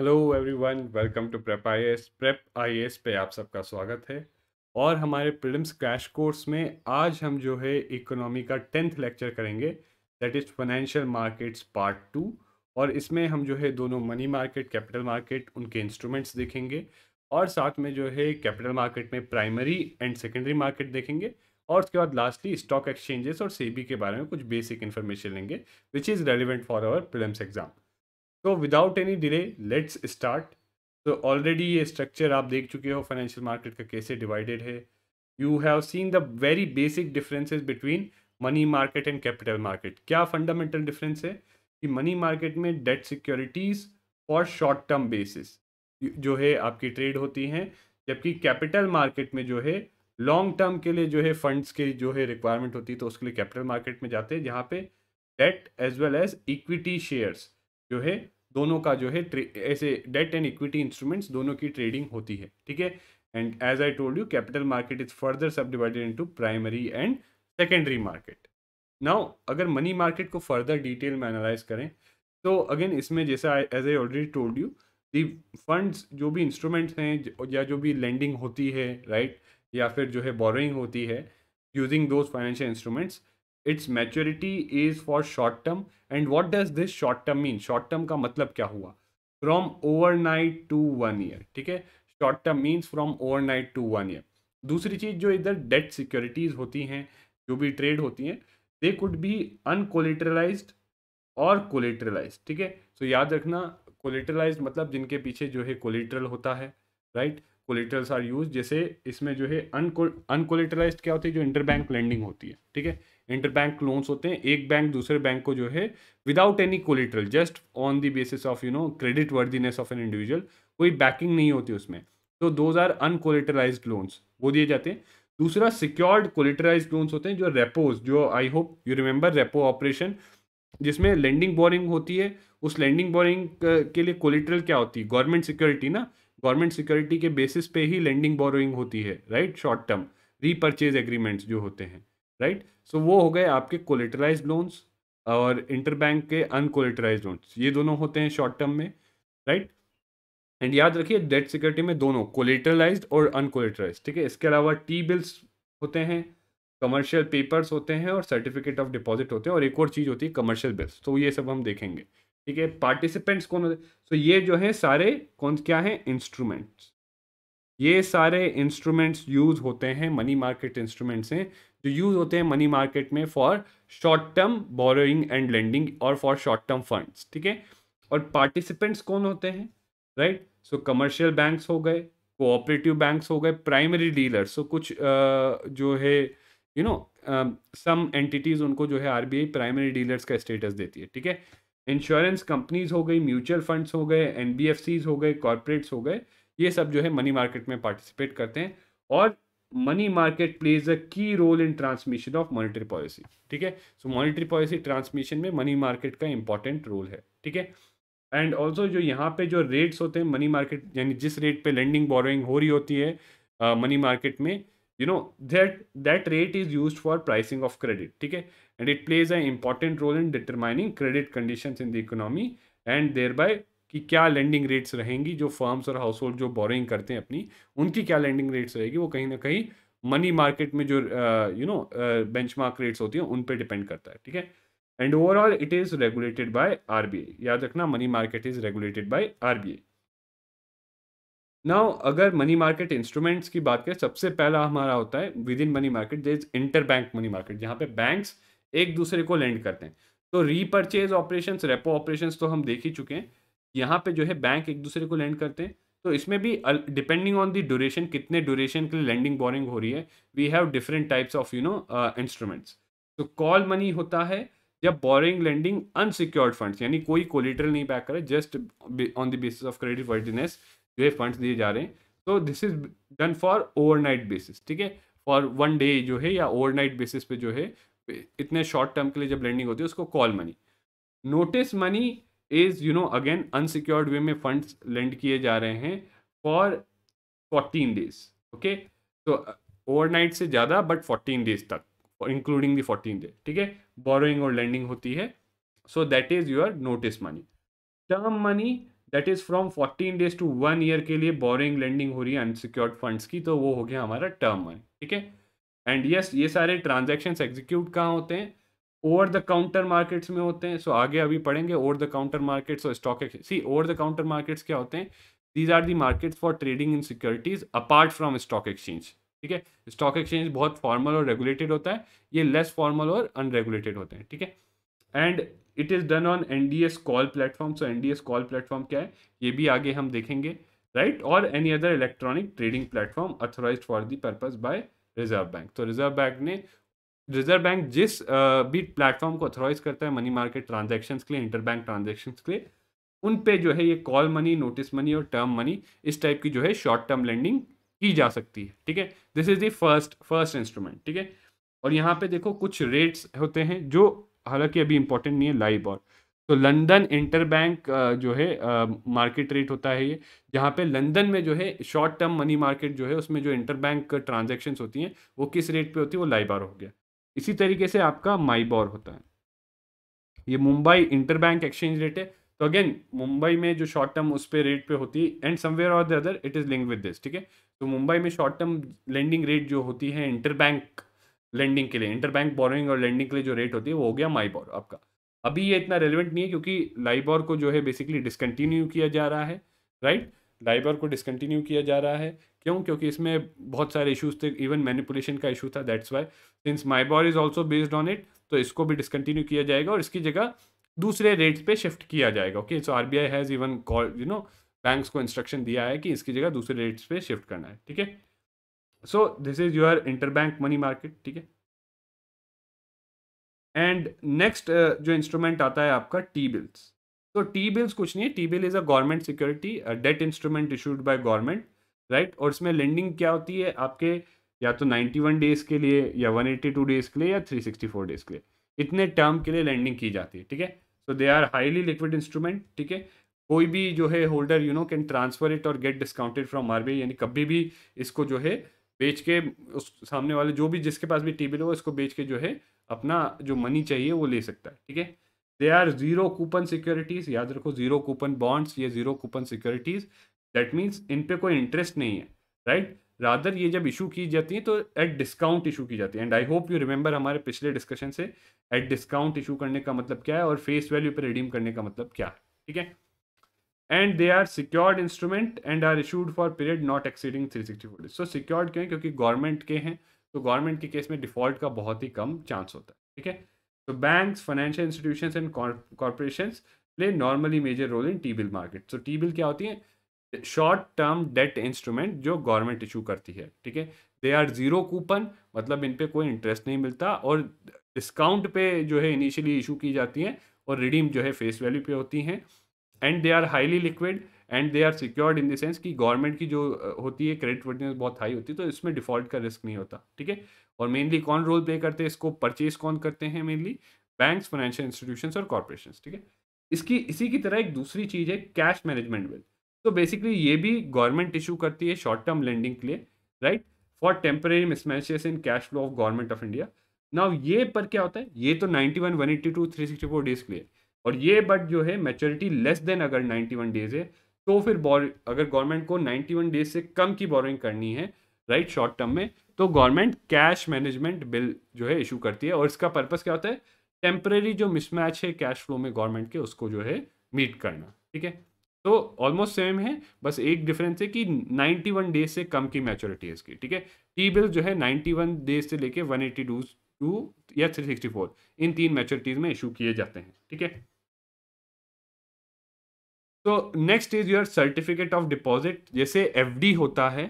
Hello everyone welcome to prep IAS prep IAS पे आप सबका स्वागत है और हमारे प्रिलिम्स क्रैश कोर्स में आज हम जो है इकोनॉमी का टेंथ लेक्चर करेंगे that is financial markets part two और इसमें हम जो है दोनों मनी मार्केट कैपिटल मार्केट उनके इंस्ट्रूमेंट्स देखेंगे और साथ में जो है कैपिटल मार्केट में प्राइमरी एंड सेकेंडरी मार्केट देखेंगे और उसके बाद लास्टली स्टॉक एक्सचेंजेस और सेबी के बारे में कुछ बेसिक इन्फॉर्मेशन लेंगे which is relevant for our prelims exam तो without any delay let's start तो ऑलरेडी ये स्ट्रक्चर आप देख चुके हो फाइनेंशियल मार्केट का कैसे डिवाइडेड है you have seen the very basic differences between money market and capital market क्या फंडामेंटल डिफरेंस है कि मनी मार्केट में debt securities for short term basis जो है आपकी ट्रेड होती हैं जबकि कैपिटल मार्केट में जो है लॉन्ग टर्म के लिए जो है फंड्स के जो है रिक्वायरमेंट होती है तो उसके लिए कैपिटल मार्केट में जाते हैं जहाँ पे debt as well as equity shares जो है दोनों का जो है ऐसे डेट एंड इक्विटी इंस्ट्रूमेंट्स दोनों की ट्रेडिंग होती है ठीक है and as I told you capital market is further subdivided to primary and secondary market now अगर मनी मार्केट को फर्दर डिटेल में एनालाइज करें तो अगेन इसमें जैसा as I already told you the funds जो भी इंस्ट्रूमेंट्स हैं या जो भी लैंडिंग होती है राइट right? या फिर जो है बोरोइंग होती है using those financial instruments its maturity is for short term and what does this short term mean short term का मतलब क्या हुआ from overnight to one year ठीक है short term means from overnight to one year दूसरी चीज़ जो इधर डेट सिक्योरिटीज़ होती हैं जो भी ट्रेड होती हैं दे कुड बी अनकोलिट्रलाइज और कोलिट्रलाइज ठीक है सो याद रखना कोलिट्रलाइज मतलब जिनके पीछे जो है कोलिटरल होता है right right? Collaterals are used जैसे इसमें जो है अनकोलेटराइज क्या होती है जो इंटरबैंक लेंडिंग होती है ठीक है इंटरबैंक लोन्स होते हैं एक बैंक दूसरे बैंक को जो है without any collateral just on the basis of you know creditworthiness of an individual कोई बैकिंग नहीं होती उसमें तो दोज आर अनकोलेटराइज लोन्स वो दिए जाते हैं दूसरा सिक्योर्ड कोलेटराइज लोन्स होते हैं जो रेपोज जो I hope you remember repo operation जिसमें लैंडिंग बोरिंग होती है उस लेंडिंग बोरिंग के लिए कोलेटरल क्या होती है गवर्नमेंट सिक्योरिटी ना गवर्नमेंट सिक्योरिटी के बेसिस पे ही लैंडिंग बोरोइंग होती है right short term repurchase agreements जो होते हैं राइट सो so, वो हो गए आपके कोलेटराइज लोन्स और इंटरबैंक के अनकोलेटराइज लोन्स ये दोनों होते हैं शॉर्ट टर्म में राइट एंड याद रखिए डेट सिक्योरिटी में दोनों कोलेटरलाइज और अनकोलेटराइज ठीक है इसके अलावा टी बिल्स होते हैं कमर्शियल पेपर्स होते हैं और सर्टिफिकेट ऑफ डिपॉजिट होते हैं और एक और चीज़ होती है कमर्शियल बिल्स तो ये सब हम देखेंगे ठीक है पार्टिसिपेंट्स कौन होते सो ये जो है सारे कौन क्या है इंस्ट्रूमेंट्स ये सारे इंस्ट्रूमेंट्स यूज होते हैं मनी मार्केट इंस्ट्रूमेंट्स हैं जो यूज होते हैं मनी मार्केट में for short term borrowing and lending और फॉर शॉर्ट टर्म फंड्स ठीक है और पार्टिसिपेंट्स कौन होते हैं राइट सो कमर्शियल बैंक्स हो गए कोऑपरेटिव बैंक्स हो गए प्राइमरी डीलर्स सो कुछ जो है यू नो सम एंटिटीज़ उनको जो है आरबीआई प्राइमरी डीलर्स का स्टेटस देती है ठीक है इंश्योरेंस कंपनीज हो गई म्यूचुअल फंड्स हो गए एन हो गए कॉरपोरेट्स हो गए ये सब जो है मनी मार्केट में पार्टिसिपेट करते हैं और money market plays a key role in transmission of monetary policy ठीक है सो मॉनेटरी पॉलिसी ट्रांसमिशन में मनी मार्केट का इंपॉर्टेंट रोल है ठीक है एंड ऑल्सो जो यहाँ पे जो रेट्स होते हैं मनी मार्केट यानी जिस रेट पे लेंडिंग बोरोइंग हो रही होती है मनी uh, मार्केट में you know that that rate is used for pricing of credit ठीक है and it plays a important role in determining credit condition in the economy and thereby कि क्या landing rates रहेंगी जो firms और house hold जो boring करते हैं अपनी उनकी क्या लैंडिंग रेट्स रहेगी वो कहीं ना कहीं मनी मार्केट में जो यू नो मार्क रेट्स होती हैं उन पर डिपेंड करता है ठीक है and overall it is regulated by RBI याद रखना money market is regulated by RBI now अगर मनी मार्केट इंस्ट्रूमेंट्स की बात करें सबसे पहला हमारा होता है within money market there is interbank money market जहाँ पे बैंक्स एक दूसरे को लेंड करते हैं तो रीपरचेज ऑपरेशन रेपो ऑपरेशन तो हम देख ही चुके हैं यहाँ पे जो है बैंक एक दूसरे को लैंड करते हैं तो इसमें भी डिपेंडिंग ऑन दी ड्यूरेशन कितने ड्यूरेशन के लिए लैंडिंग बोरिंग हो रही है we have different types of you know instruments तो कॉल मनी होता है जब बोरिंग लैंडिंग अनसिक्योर्ड फंड्स यानी कोई कोलिटरल नहीं बैक करे just on the basis of creditworthiness जो है फंड्स दिए जा रहे हैं तो this is done for overnight basis ठीक है फॉर वन डे जो है या ओवरनाइट बेसिस पे जो है इतने शॉर्ट टर्म के लिए जब लैंडिंग होती है उसको call money notice money is you know again unsecured way में फंड्स लैंड किए जा रहे हैं फॉर फोर्टीन डेज ओके तो ओवरनाइट uh, से ज़्यादा बट फोर्टीन डेज तक इंक्लूडिंग द फोर्टीन डे ठीक है बोरोइंग और लैंडिंग होती है so that is your notice money term money that is from fourteen days to one year के लिए बोरिंग लैंडिंग हो रही है अनसिक्योर्ड फंड्स की तो वो हो गया हमारा टर्म वन ठीक है एंड यस ये सारे ट्रांजेक्शन एग्जीक्यूट कहाँ होते हैं ओवर द काउंटर मार्केट्स में होते हैं सो so, आगे अभी पढ़ेंगे ओवर द काउंटर मार्केट्स और stock exchange see over the counter markets क्या होते हैं these are the markets for trading in securities apart from stock exchange ठीक है स्टॉक एक्सचेंज बहुत फॉर्मल और रेगुलेटेड होता है ये लेस फॉर्मल और अनरेगुलेटेड होते हैं ठीक है and it is done on N D S call platform so N D S call platform क्या है ये भी आगे हम देखेंगे राइट और any other electronic trading platform authorise for the purpose by Reserve Bank तो रिजर्व बैंक ने रिजर्व बैंक जिस uh, भी प्लेटफॉर्म को अथोराइज करता है मनी मार्केट ट्रांजेक्शन के लिए इंटर बैंक ट्रांजेक्शन के लिए उन पे जो है ये कॉल मनी नोटिस मनी और टर्म मनी इस टाइप की जो है शॉर्ट टर्म लेंडिंग की जा सकती है ठीक है this is the first first instrument ठीक है और यहाँ पे देखो कुछ रेट्स होते हैं जो हालांकि अभी इंपॉर्टेंट नहीं है लाइबॉर तो लंदन इंटरबैंक जो है मार्केट रेट होता है ये जहाँ पे लंदन में जो है शॉर्ट टर्म मनी मार्केट जो है उसमें जो इंटरबैंक ट्रांजेक्शन होती हैं वो किस रेट पे होती है वो लाइबार हो गया इसी तरीके से आपका माईबॉर होता है ये मुंबई इंटरबैंक एक्सचेंज रेट है तो अगेन मुंबई में जो शॉर्ट टर्म उस पर रेट पर होती है and somewhere or the other it is link with this ठीक है तो मुंबई में शॉर्ट टर्म लेंडिंग रेट जो होती है इंटरबैंक लेंडिंग के लिए इंटर बैंक बोरोइंग और लेंडिंग के लिए जो रेट होती है वो हो गया माई बॉर आपका अभी ये इतना रेलिवेंट नहीं है क्योंकि लाइबॉर को जो है बेसिकली डिसकंटिन्यू किया जा रहा है राइट लाइबॉर को डिसकंटिन्यू किया जा रहा है क्यों क्योंकि इसमें बहुत सारे इशूज थे इवन मैनिपुलेशन का इशू था that's why since MIBOR is also based on it तो इसको भी डिसकंटिन्यू किया जाएगा और इसकी जगह दूसरे रेट्स पे शिफ्ट किया जाएगा okay so R B I has even call you know banks को इंस्ट्रक्शन दिया है कि इसकी जगह दूसरे रेट्स पे शिफ्ट करना है ठीक है so this is your interbank money market ठीक है एंड नेक्स्ट uh, जो इंस्ट्रूमेंट आता है आपका टी बिल्स तो टी बिल्स कुछ नहीं है T bill is a government security debt instrument issued by government right और इसमें लेंडिंग क्या होती है आपके या तो 91 डेज के लिए या 182 डेज के लिए या 364 डेज के लिए इतने टर्म के लिए लेंडिंग की जाती है ठीक है so they are highly liquid instrument ठीक है कोई भी जो है holder you know can transfer it और गेट डिस्काउंटेड फ्रॉम आर यानी कभी भी इसको जो है बेच के उस सामने वाले जो भी जिसके पास भी टी बिल हो इसको बेच के जो है अपना जो मनी चाहिए वो ले सकता है ठीक है they are zero coupon securities याद रखो जीरो कूपन बॉन्ड्स ये zero coupon securities that means इन पे कोई इंटरेस्ट नहीं है राइट right? रादर ये जब इशू की जाती है तो एट डिस्काउंट इशू की जाती है and I hope you remember हमारे पिछले डिस्कशन से एट डिस्काउंट इशू करने का मतलब क्या है और फेस वैल्यू पर रिडीम करने का मतलब क्या है ठीक है and they are secured instrument and are issued for period not exceeding three sixty four days so secured क्यों क्योंकि गवर्नमेंट के हैं तो गवर्नमेंट के केस में डिफॉल्ट का बहुत ही कम चांस होता है ठीक है तो bank financial institution and corporation play normally major role in T bill market so T bill क्या होती है शॉर्ट टर्म डेट इंस्ट्रूमेंट जो गवर्नमेंट इशू करती है ठीक है दे आर जीरो कूपन मतलब इन पर कोई इंटरेस्ट नहीं मिलता और डिस्काउंट पे जो है इनिशियली इशू की जाती हैं और रिडीम जो है फेस वैल्यू पे होती हैं and they are highly liquid and they are secured in देंस सेंस कि गवर्नमेंट की जो होती है क्रेडिट वर्डनेस बहुत हाई होती है तो इसमें डिफॉल्ट का रिस्क नहीं होता ठीक है और मेनली कौन रोल प्ले करते हैं इसको परचेज कौन करते हैं मेनली बैंक्स फाइनेंशियल इंस्टीट्यूशंस और कॉरपोरेशन ठीक है इसकी इसी की तरह एक दूसरी चीज़ है कैश मैनेजमेंट बिल तो बेसिकली ये भी गवर्नमेंट इशू करती है शॉर्ट टर्म लेंडिंग के लिए right for temporary mismatches in cash flow of government of India now ये पर क्या होता है ये तो one one eighty two three sixty four days के लिए और ये बट जो है मेचोरिटी लेस देन अगर 91 डेज है तो फिर अगर गवर्नमेंट को 91 डेज से कम की बोरिंग करनी है राइट शॉर्ट टर्म में तो गवर्नमेंट कैश मैनेजमेंट बिल जो है इशू करती है और इसका पर्पज़ क्या होता है टेम्प्रेरी जो मिसमैच है कैश फ्लो में गवर्नमेंट के उसको जो है मीट करना ठीक है तो ऑलमोस्ट सेम है बस एक डिफरेंस है कि 91 डेज से कम की मैच्योरिटी है इसकी ठीक है टी बिल जो है 91 डेज से लेके 182 टू या 364 इन तीन मैच्योरिटीज़ में इशू किए जाते हैं ठीक है तो next is your certificate of deposit जैसे एफ होता है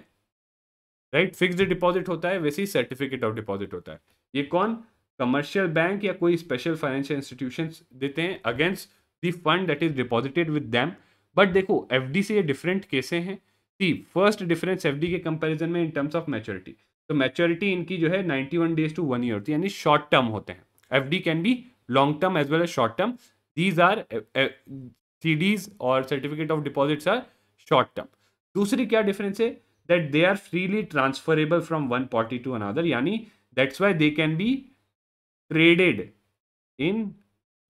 राइट फिक्स्ड डिपॉजिट होता है वैसे ही सर्टिफिकेट ऑफ डिपॉजिट होता है ये कौन कमर्शियल बैंक या कोई स्पेशल फाइनेंशियल इंस्टीट्यूशन देते हैं against the fund that is deposited with them but देखो एफ से ये डिफरेंट केसे हैं सी फर्स्ट डिफरेंस एफ के कंपेरिजन में इन टर्म्स ऑफ मेच्योरिटी तो मेच्योरिटी इनकी जो है one days to one year होती है यानी शॉर्ट टर्म होते हैं F can be long term as well as short term these are CDs और certificate of deposits are short term दूसरी क्या डिफरेंस है that they are freely transferable from one party to another यानी that's why they can be traded in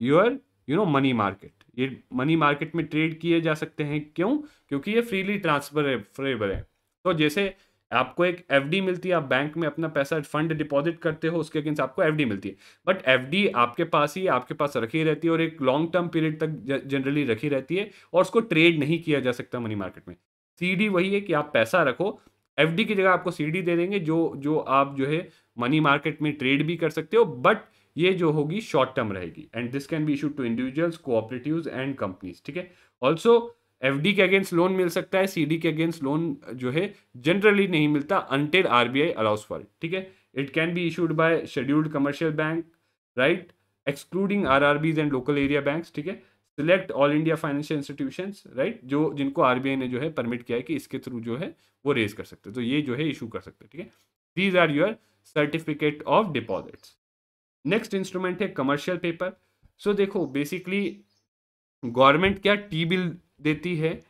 your you know money market ये money market में trade किए जा सकते हैं क्यों क्योंकि ये फ्रीली ट्रांसफरेबल है तो जैसे आपको एक एफ मिलती है आप बैंक में अपना पैसा फंड डिपॉजिट करते हो उसके अगेंस्ट आपको एफ मिलती है बट एफ आपके पास ही आपके पास रखी रहती है और एक लॉन्ग टर्म पीरियड तक जनरली रखी रहती है और उसको ट्रेड नहीं किया जा सकता मनी मार्केट में सी वही है कि आप पैसा रखो एफ की जगह आपको सीडी दे देंगे जो जो आप जो है मनी मार्केट में ट्रेड भी कर सकते हो बट ये जो होगी शॉर्ट टर्म रहेगी and this can be issue to individuals cooperative and companies ठीक है ऑल्सो एफ के अगेंस्ट लोन मिल सकता है सी के अगेंस्ट लोन जो है जनरली नहीं मिलता until R B I allows for it ठीक है it can be issued by scheduled commercial bank right excluding R R Bs and local area bank ठीक है select all India financial institution right जो जिनको are B आई ने जो है permit किया है कि इसके थ्रू जो है वो रेज कर सकते हैं तो ये जो है इशू कर सकते हैं ठीक है these are your certificate of deposits next instrument है कमर्शियल पेपर सो देखो बेसिकली गवर्नमेंट क्या टी बिल देती है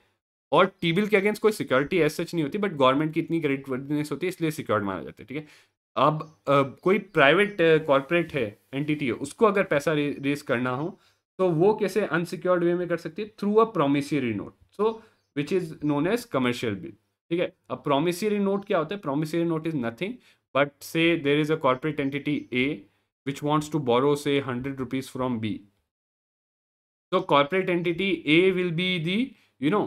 और टीबिल के अगेंस्ट कोई सिक्योरिटी एज सच नहीं होती बट गवर्नमेंट की इतनी क्रेडिट वर्दनेस होती है इसलिए सिक्योर्ड माना जाता है ठीक है अब कोई प्राइवेट कॉरपोरेट है है उसको अगर पैसा रेज रेस करना हो तो वो कैसे अनसिक्योर्ड वे में कर सकती है through a promissory note so which is known as commercial bill ठीक है अब प्रोमिसरी नोट क्या होता है promissory note is nothing but say there is a corporate entity A which wants to borrow say hundred rupees from B तो corporate entity A will be the you know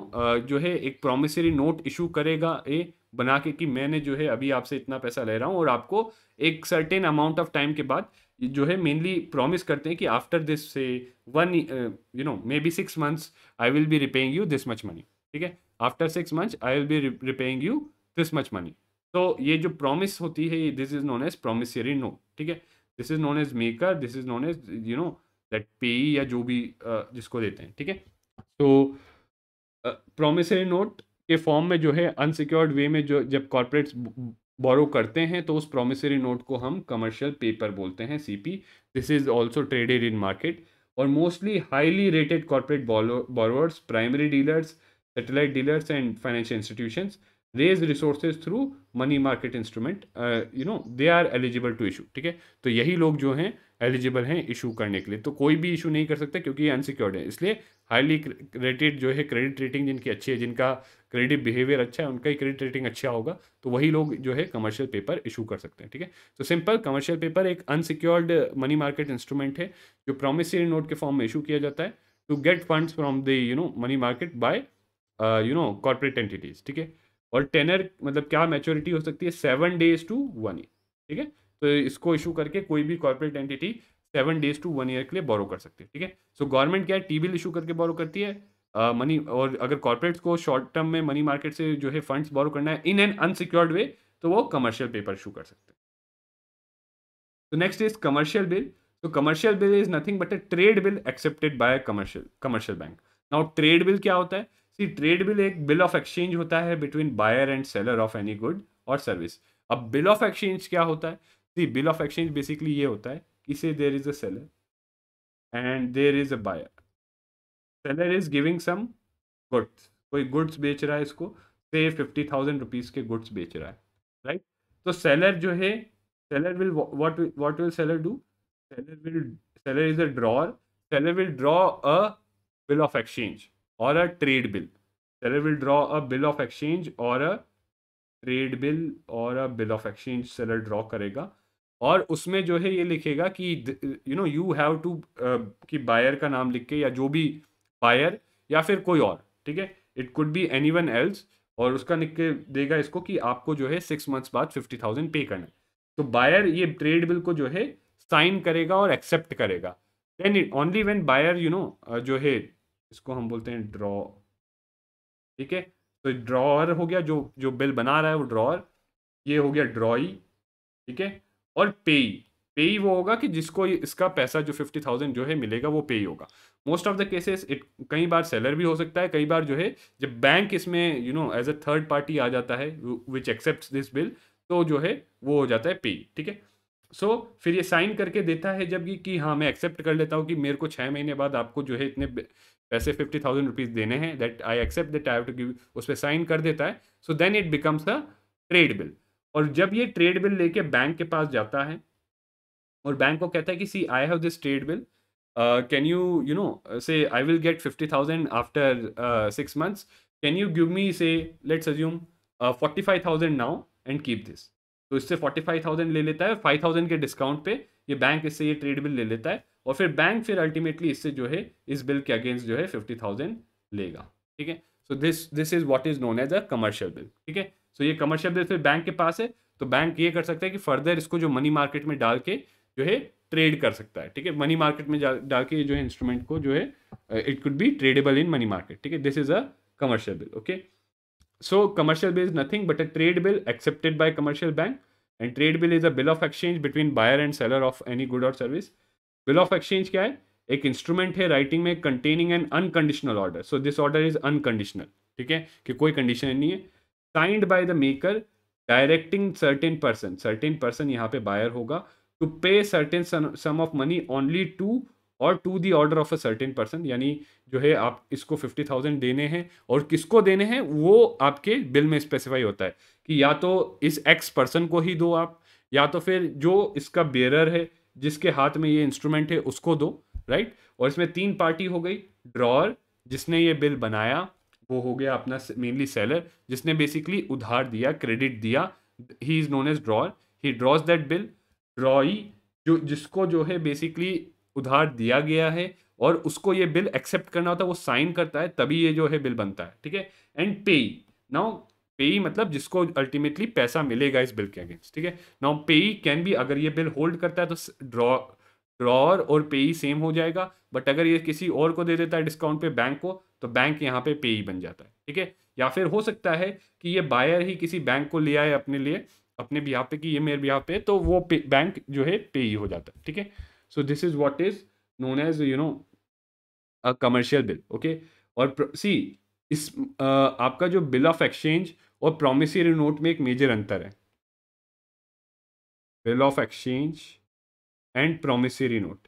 जो है एक promissory note issue करेगा ए बना के कि मैंने जो है अभी आपसे इतना पैसा ले रहा हूँ और आपको एक सर्टेन अमाउंट ऑफ टाइम के बाद जो है मेनली प्रॉमिस करते हैं कि after this say one you know may be six months I will be repaying you this much money ठीक है after six months I will be repaying you this much money तो ये जो promise होती है this is known as promissory note ठीक है this is known as maker this is known as you know that pay या जो भी जिसको देते हैं ठीक है तो प्रोमिसरी नोट के फॉर्म में जो है अनसिक्योर्ड वे में जो जब कॉरपोरेट्स बोरो करते हैं तो उस प्रोमिसरी नोट को हम कमर्शियल पेपर बोलते हैं CP this is also traded in market और mostly highly rated corporate borrowers primary dealers satellite dealers and financial institutions raise resources through money market instrument you know they are eligible to issue ठीक है तो यही लोग जो हैं eligible हैं issue करने के लिए तो कोई भी इशू नहीं कर सकता क्योंकि ये अनसिक्योर्ड है इसलिए हाईली रेटेड जो है क्रेडिट रेटिंग जिनकी अच्छी है जिनका क्रेडिट बिहेवियर अच्छा है उनका ही क्रेडिट रेटिंग अच्छा होगा तो वही लोग जो है कमर्शियल पेपर इशू कर सकते हैं ठीक है तो सिंपल कमर्शियल पेपर एक अनसिक्योर्ड मनी मार्केट इंस्ट्रूमेंट है जो प्रोमिसरी नोट के फॉर्म में इशू किया जाता है to get funds from the you know money market by you know corporate entities ठीक है और टेनर मतलब क्या मेच्योरिटी हो सकती है seven days to one year ठीक है तो इसको इशू करके कोई भी corporate entity seven days to one year के लिए बोरो कर सकती है ठीक है सो गवर्नमेंट क्या है टी बिल इशू करके बोरो करती है मनी uh, और अगर कॉर्पोरेट्स को शॉर्ट टर्म में मनी मार्केट से जो है फंड्स बोरो करना है इन एन अनसिक्योर्ड वे तो वो कमर्शियल पेपर इशू कर सकते हैं तो नेक्स्ट इज कमर्शियल बिल तो commercial bill is nothing but a trade bill accepted by commercial commercial bank now trade bill क्या होता है सी ट्रेड बिल एक बिल ऑफ एक्सचेंज होता है between buyer and seller of any good और service अब bill of exchange क्या होता है see bill of exchange basically ये होता है कि say there is a seller and there is a buyer seller is giving some goods कोई गुड्स बेच रहा है इसको से फिफ्टी थाउजेंड रुपीज़ के गुड्स बेच रहा है राइट तो सेलर जो है seller will what what will seller do seller will seller is a drawer seller will draw a bill of exchange और a trade bill seller will draw a bill of exchange और a trade bill और a bill of exchange seller draw करेगा और उसमें जो है ये लिखेगा कि you know you have to कि बायर का नाम लिख के या जो भी बायर या फिर कोई और ठीक है it could be anyone else और उसका लिख के देगा इसको कि आपको जो है सिक्स मंथ्स बाद फिफ्टी थाउजेंड पे करना है तो बायर ये ट्रेड बिल को जो है साइन करेगा और एक्सेप्ट करेगा then only when buyer you know जो है इसको हम बोलते हैं ड्रॉ ठीक है तो ड्रॉअर हो गया जो जो बिल बना रहा है वो ड्रॉअर ये हो गया ड्रॉई ठीक है और पेई ही वो होगा कि जिसको इसका पैसा जो फिफ्टी थाउजेंड जो है मिलेगा वो ही होगा most of the cases it कई बार सेलर भी हो सकता है कई बार जो है जब बैंक इसमें you know as a third party आ जाता है विच एक्सेप्ट दिस बिल तो जो है वो हो जाता है पे ठीक है सो so, फिर ये साइन करके देता है जबकि कि हाँ मैं एक्सेप्ट कर लेता हूँ कि मेरे को छः महीने बाद आपको जो है इतने पैसे फिफ्टी थाउजेंड रुपीज़ देने हैं that I accept that I have to give उस पर साइन कर देता है so then it becomes a trade bill और जब ये ट्रेड बिल लेके बैंक के पास जाता है और बैंक को कहता है कि see I have this trade bill can you you know say I will get fifty thousand after six months can you give me say let's assume forty five thousand now and keep this तो इससे forty five thousand ले लेता है five thousand के discount पे ये bank इससे ये ट्रेड बिल ले लेता है और फिर बैंक फिर अल्टीमेटली इससे जो है इस बिल के अगेंस्ट जो है फिफ्टी थाउजेंड लेगा ठीक है so this this is what is known as a commercial bill ठीक है सो ये कमर्शियल बेस पे बैंक के पास है तो बैंक ये कर सकता है कि फर्दर इसको जो मनी मार्केट में डाल के जो है ट्रेड कर सकता है ठीक है मनी मार्केट में डाल के जो है इंस्ट्रूमेंट को जो है it could be tradable in money market ठीक है this is a commercial bill okay so commercial bill is nothing but a trade bill accepted by commercial bank and trade bill is a bill of exchange between buyer and seller of any good और service bill of exchange क्या है एक instrument है writing में containing an unconditional order so this order is unconditional ठीक है कि कोई कंडीशन नहीं है signed by the maker directing certain person certain person यहाँ पे बायर होगा to pay certain sum of money only to और to the order of a certain person यानी जो है आप इसको फिफ्टी थाउजेंड देने हैं और किसको देने हैं वो आपके बिल में स्पेसिफाई होता है कि या तो इस एक्स पर्सन को ही दो आप या तो फिर जो इसका बेरर है जिसके हाथ में ये इंस्ट्रूमेंट है उसको दो राइट और इसमें तीन पार्टी हो गई ड्रॉर जिसने ये बिल बनाया वो हो गया अपना मेनली सेलर जिसने बेसिकली उधार दिया क्रेडिट दिया he is known as drawer he draws that bill drawee जो जिसको जो है बेसिकली उधार दिया गया है और उसको ये बिल एक्सेप्ट करना होता है वो साइन करता है तभी ये जो है बिल बनता है ठीक है एंड पे नाउ पेई मतलब जिसको अल्टीमेटली पैसा मिलेगा इस बिल के अगेंस्ट ठीक है नाउ पेई कैन भी अगर ये बिल होल्ड करता है तो ड्रॉ रॉर और ही सेम हो जाएगा बट अगर ये किसी और को दे देता है डिस्काउंट पे बैंक को तो बैंक यहाँ पे ही बन जाता है ठीक है या फिर हो सकता है कि ये बायर ही किसी बैंक को ले आए अपने लिए अपने बिहाफ पे कि ये मेरे बिहाफ पे तो वो बैंक जो है पेई हो जाता है ठीक है so this is what is known as you know a commercial bill okay और सी इस आ, आपका जो बिल ऑफ एक्सचेंज और प्रोमिसरी नोट में एक मेजर अंतर है bill of exchange and promissory note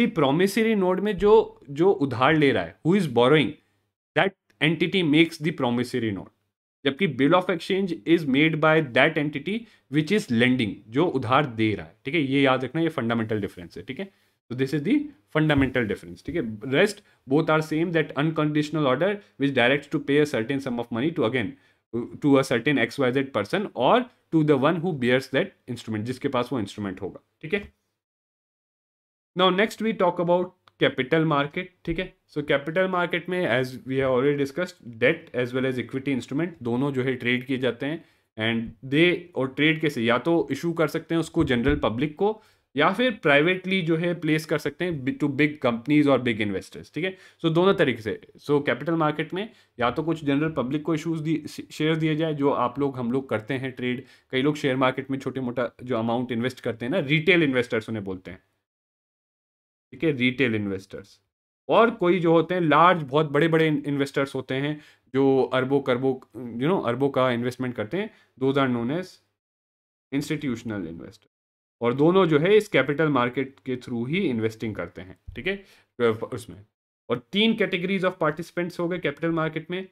see promissory note में जो जो उधार ले रहा है who is borrowing that entity makes the promissory note जबकि bill of exchange is made by that entity which is lending जो उधार दे रहा है ठीक है ये याद रखना ये फंडामेंटल डिफरेंस है ठीक है तो this is the fundamental difference ठीक है rest both are same that unconditional order which direct to pay a certain sum of money to again to a certain X Y Z person और to the one who bears that instrument जिसके पास वो instrument होगा ठीक है now next we talk about capital market ठीक है so capital market में as we have already discussed date as well as equity instrument दोनों जो है ट्रेड किए जाते हैं एंड दे और ट्रेड कैसे या तो इशू कर सकते हैं उसको जनरल पब्लिक को या फिर प्राइवेटली जो है प्लेस कर सकते हैं टू बिग कंपनीज और बिग इन्वेस्टर्स ठीक है सो दोनों तरीके से सो कैपिटल मार्केट में या तो कुछ जनरल पब्लिक को इशूज दी शेयर दिए जाए जो आप लोग हम लोग करते हैं ट्रेड कई लोग शेयर मार्केट में छोटे मोटा जो अमाउंट इन्वेस्ट करते हैं ना रिटेल इन्वेस्टर्स उन्हें बोलते हैं ठीक है रिटेल इन्वेस्टर्स और कोई जो होते हैं लार्ज बहुत बड़े बड़े इन्वेस्टर्स होते हैं जो अरबों करबों यू नो अरबों का इन्वेस्टमेंट करते हैं those are known as institutional investor और दोनों जो है इस कैपिटल मार्केट के थ्रू ही इन्वेस्टिंग करते हैं ठीक है उसमें और तीन कैटेगरीज ऑफ पार्टिसिपेंट्स हो गए कैपिटल मार्केट में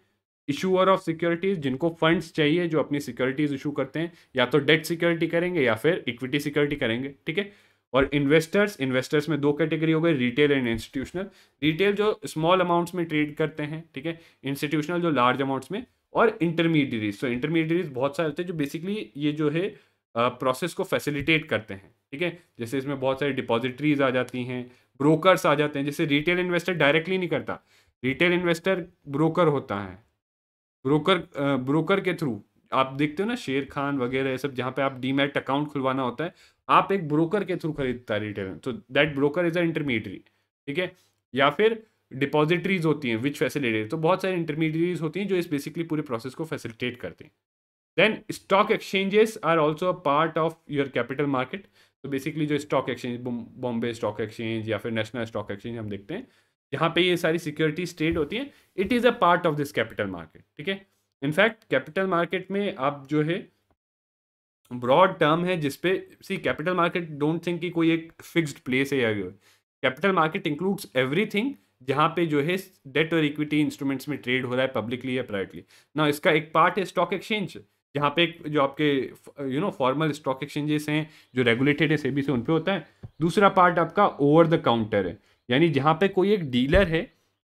इशूअर ऑफ सिक्योरिटीज जिनको फंड्स चाहिए जो अपनी सिक्योरिटीज इशू करते हैं या तो डेट सिक्योरिटी करेंगे या फिर इक्विटी सिक्योरिटी करेंगे ठीक है और इन्वेस्टर्स इन्वेस्टर्स में दो कैटेगरी हो गए रिटेल एंड इंस्टीट्यूशनल रिटेल जो स्मॉल अमाउंट्स में ट्रेड करते हैं ठीक है इंस्टीट्यूशनल जो लार्ज अमाउंट्स में और इंटरमीडियरीज तो इंटरमीडियरीज बहुत सारे होते हैं जो बेसिकली ये जो है प्रोसेस को फैसिलिटेट करते हैं ठीक है जैसे इसमें बहुत सारी डिपॉजिटरीज आ जाती हैं ब्रोकर्स आ जाते हैं जैसे रिटेल इन्वेस्टर डायरेक्टली नहीं करता रिटेल इन्वेस्टर ब्रोकर होता है ब्रोकर ब्रोकर के थ्रू आप देखते हो ना शेर खान वगैरह ये सब जहाँ पे आप डीमेट अकाउंट खुलवाना होता है आप एक ब्रोकर के थ्रू खरीदता है रिटेलर तो that broker is a intermediary ठीक है या फिर डिपॉजिटरीज होती हैं विच फैसिलिटेट तो बहुत सारी इंटरमीडियरीज होती हैं जो इस बेसिकली पूरे प्रोसेस को फैसिलिटेट करते हैं then stock exchanges are also a part of your capital market तो बेसिकली जो stock exchange Bombay stock exchange या फिर नेशनल स्टॉक एक्सचेंज हम देखते हैं जहाँ पे ये सारी सिक्योरिटी स्टेट होती हैं it is a part of this capital market ठीक है इनफैक्ट कैपिटल मार्केट में आप जो है ब्रॉड टर्म है जिसपे see capital market don't think कि कोई एक फिक्स्ड प्लेस है या कैपिटल मार्केट इंक्लूड्स एवरीथिंग जहाँ पे जो है डेट और इक्विटी इंस्ट्रूमेंट्स में ट्रेड हो रहा है पब्लिकली या प्राइवेटली ना इसका एक पार्ट है स्टॉक एक्सचेंज जहाँ पे जो आपके you know formal stock exchanges हैं जो रेगुलेटेड है सेबी से उन पर होता है दूसरा पार्ट आपका ओवर द काउंटर है यानी जहाँ पे कोई एक डीलर है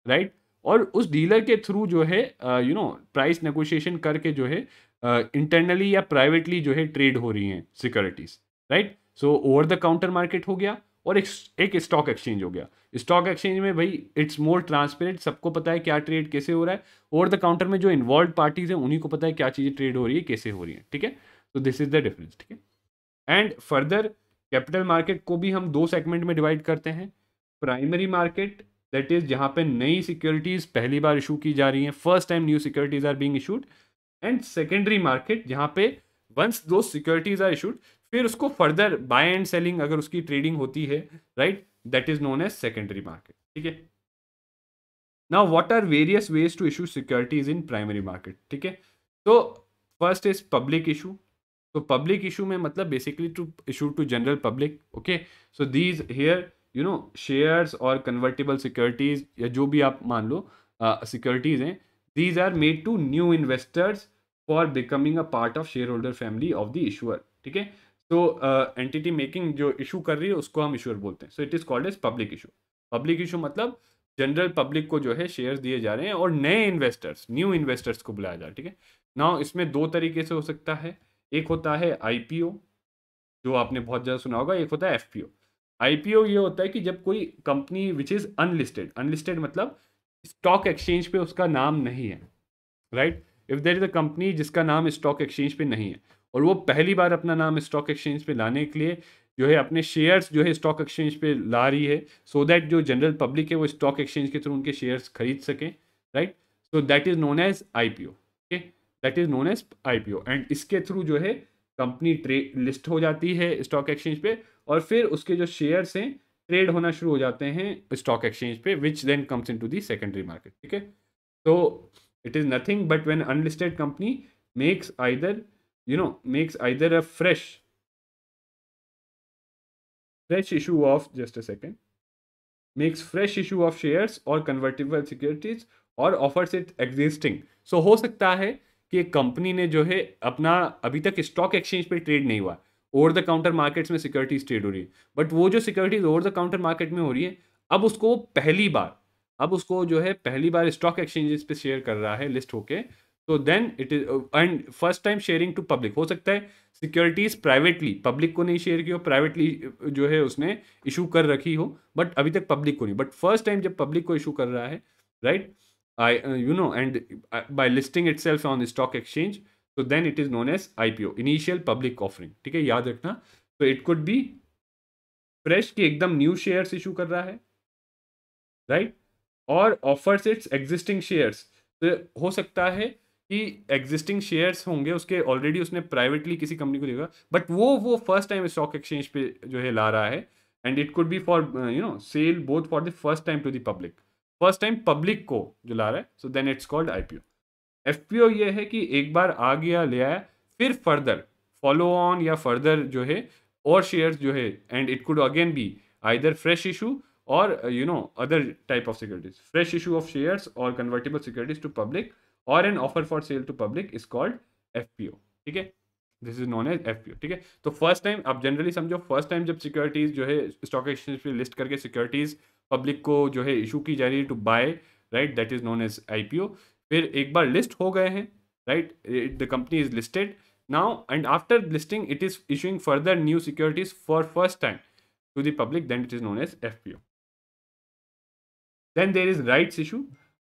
राइट right? और उस डीलर के थ्रू जो है यू नो प्राइस नेगोशिएशन करके जो है इंटरनली या प्राइवेटली जो है ट्रेड हो रही हैं securities right so over the counter market हो गया और एक एक स्टॉक एक्सचेंज हो गया स्टॉक एक्सचेंज में भाई इट्स मोर ट्रांसपेरेंट सबको पता है क्या ट्रेड कैसे हो रहा है ओवर द काउंटर में जो इन्वॉल्व पार्टीज हैं उन्हीं को पता है क्या चीज़ें ट्रेड हो रही है कैसे हो रही है ठीक है तो दिस इज द डिफरेंस ठीक है एंड फर्दर कैपिटल मार्केट को भी हम दो सेगमेंट में डिवाइड करते हैं प्राइमरी मार्केट दैट इज जहाँ पे नई सिक्योरिटीज़ पहली बार इशू की जा रही हैं first time new securities are being issued and secondary market जहाँ पे वंस दो सिक्योरिटीज आर इशूड फिर उसको फर्दर बाय एंड सेलिंग अगर उसकी ट्रेडिंग होती है right that is known as secondary market ठीक है now what are various ways to issue securities in primary market ठीक है तो फर्स्ट इज पब्लिक इशू तो पब्लिक इशू में मतलब basically to issue to general public okay so these here you know shares और convertible securities या जो भी आप मान लो सिक्योरिटीज uh, हैं These are made to new investors for becoming a part of shareholder family of the issuer. ठीक है तो एंटिटी मेकिंग जो इशू कर रही है उसको हम इशूअर बोलते हैं so it is called as public issue public issue मतलब जनरल पब्लिक को जो है शेयर दिए जा रहे हैं और नए इन्वेस्टर्स न्यू इन्वेस्टर्स को बुलाया जा रहा है ठीक है ना इसमें दो तरीके से हो सकता है एक होता है ओ जो आपने बहुत ज़्यादा सुना होगा एक होता है पी ओ ये होता है कि जब कोई company which is unlisted unlisted मतलब स्टॉक एक्सचेंज पे उसका नाम नहीं है right if there is a company जिसका नाम स्टॉक एक्सचेंज पे नहीं है और वो पहली बार अपना नाम स्टॉक एक्सचेंज पे लाने के लिए जो है अपने शेयर्स जो है स्टॉक एक्सचेंज पे ला रही है सो so दैट जो जनरल पब्लिक है वो स्टॉक एक्सचेंज के थ्रू उनके शेयर्स खरीद सकें right so that is known as I P okay that is known as I and इसके थ्रू जो है कंपनी ट्रेड लिस्ट हो जाती है स्टॉक एक्सचेंज पे और फिर उसके जो शेयर्स हैं ट्रेड होना शुरू हो जाते हैं स्टॉक एक्सचेंज पे which then comes in to the secondary market ठीक है तो it is nothing but when unlisted company makes either you know makes either a fresh fresh issue of just a second makes fresh issue of shares और convertible securities और offers it existing so हो सकता है कि company ने जो है अपना अभी तक स्टॉक एक्सचेंज पे ट्रेड नहीं हुआ ओवर द काउंटर मार्केट्स में सिक्योरिटीज ट्रेड हो रही है बट वो जो securities over the counter market में हो रही है अब उसको पहली बार अब उसको जो है पहली बार स्टॉक एक्सचेंजेस पे शेयर कर रहा है लिस्ट होके तो then it is and first time sharing to public हो सकता है सिक्योरिटीज प्राइवेटली पब्लिक को नहीं शेयर की हो प्राइवेटली जो है उसने इशू कर रखी हो बट अभी तक पब्लिक को नहीं बट फर्स्ट टाइम जब पब्लिक को इशू कर रहा है right I you know and by listing itself on stock exchange तो then it is known as IPO initial public offering ठीक है याद रखना तो इट कुड बी फ्रेश की एकदम न्यू शेयर्स इशू कर रहा है राइट right? और ऑफर्स इट्स एग्जिस्टिंग शेयर्स तो हो सकता है कि एग्जिस्टिंग शेयर्स होंगे उसके ऑलरेडी उसने प्राइवेटली किसी कंपनी को देगा बट वो वो फर्स्ट टाइम स्टॉक एक्सचेंज पे जो है ला रहा है and it could be for you know sale both for the first time to the public first time public को जो ला रहा है so then it's called IPO F P O ये है कि एक बार आ गया ले आया फिर फर्दर फॉलो ऑन या फर्दर जो है और शेयर्स जो है and it could again be either fresh issue और you know other type of securities fresh issue of shares और कन्वर्टेबल सिक्योरिटीज टू पब्लिक और an offer for sale to public is called F P O ठीक है this is known as F ठीक है तो first time आप generally समझो first time जब सिक्योरिटीज जो है स्टॉक एक्सचेंज पे लिस्ट करके सिक्योरिटीज पब्लिक को जो है इशू की जा रही है to buy right that is known as I P O फिर एक बार लिस्ट हो गए हैं right the company is listed now and after listing it is issuing further new securities for first time to the public then it is known as F P O then there is right issue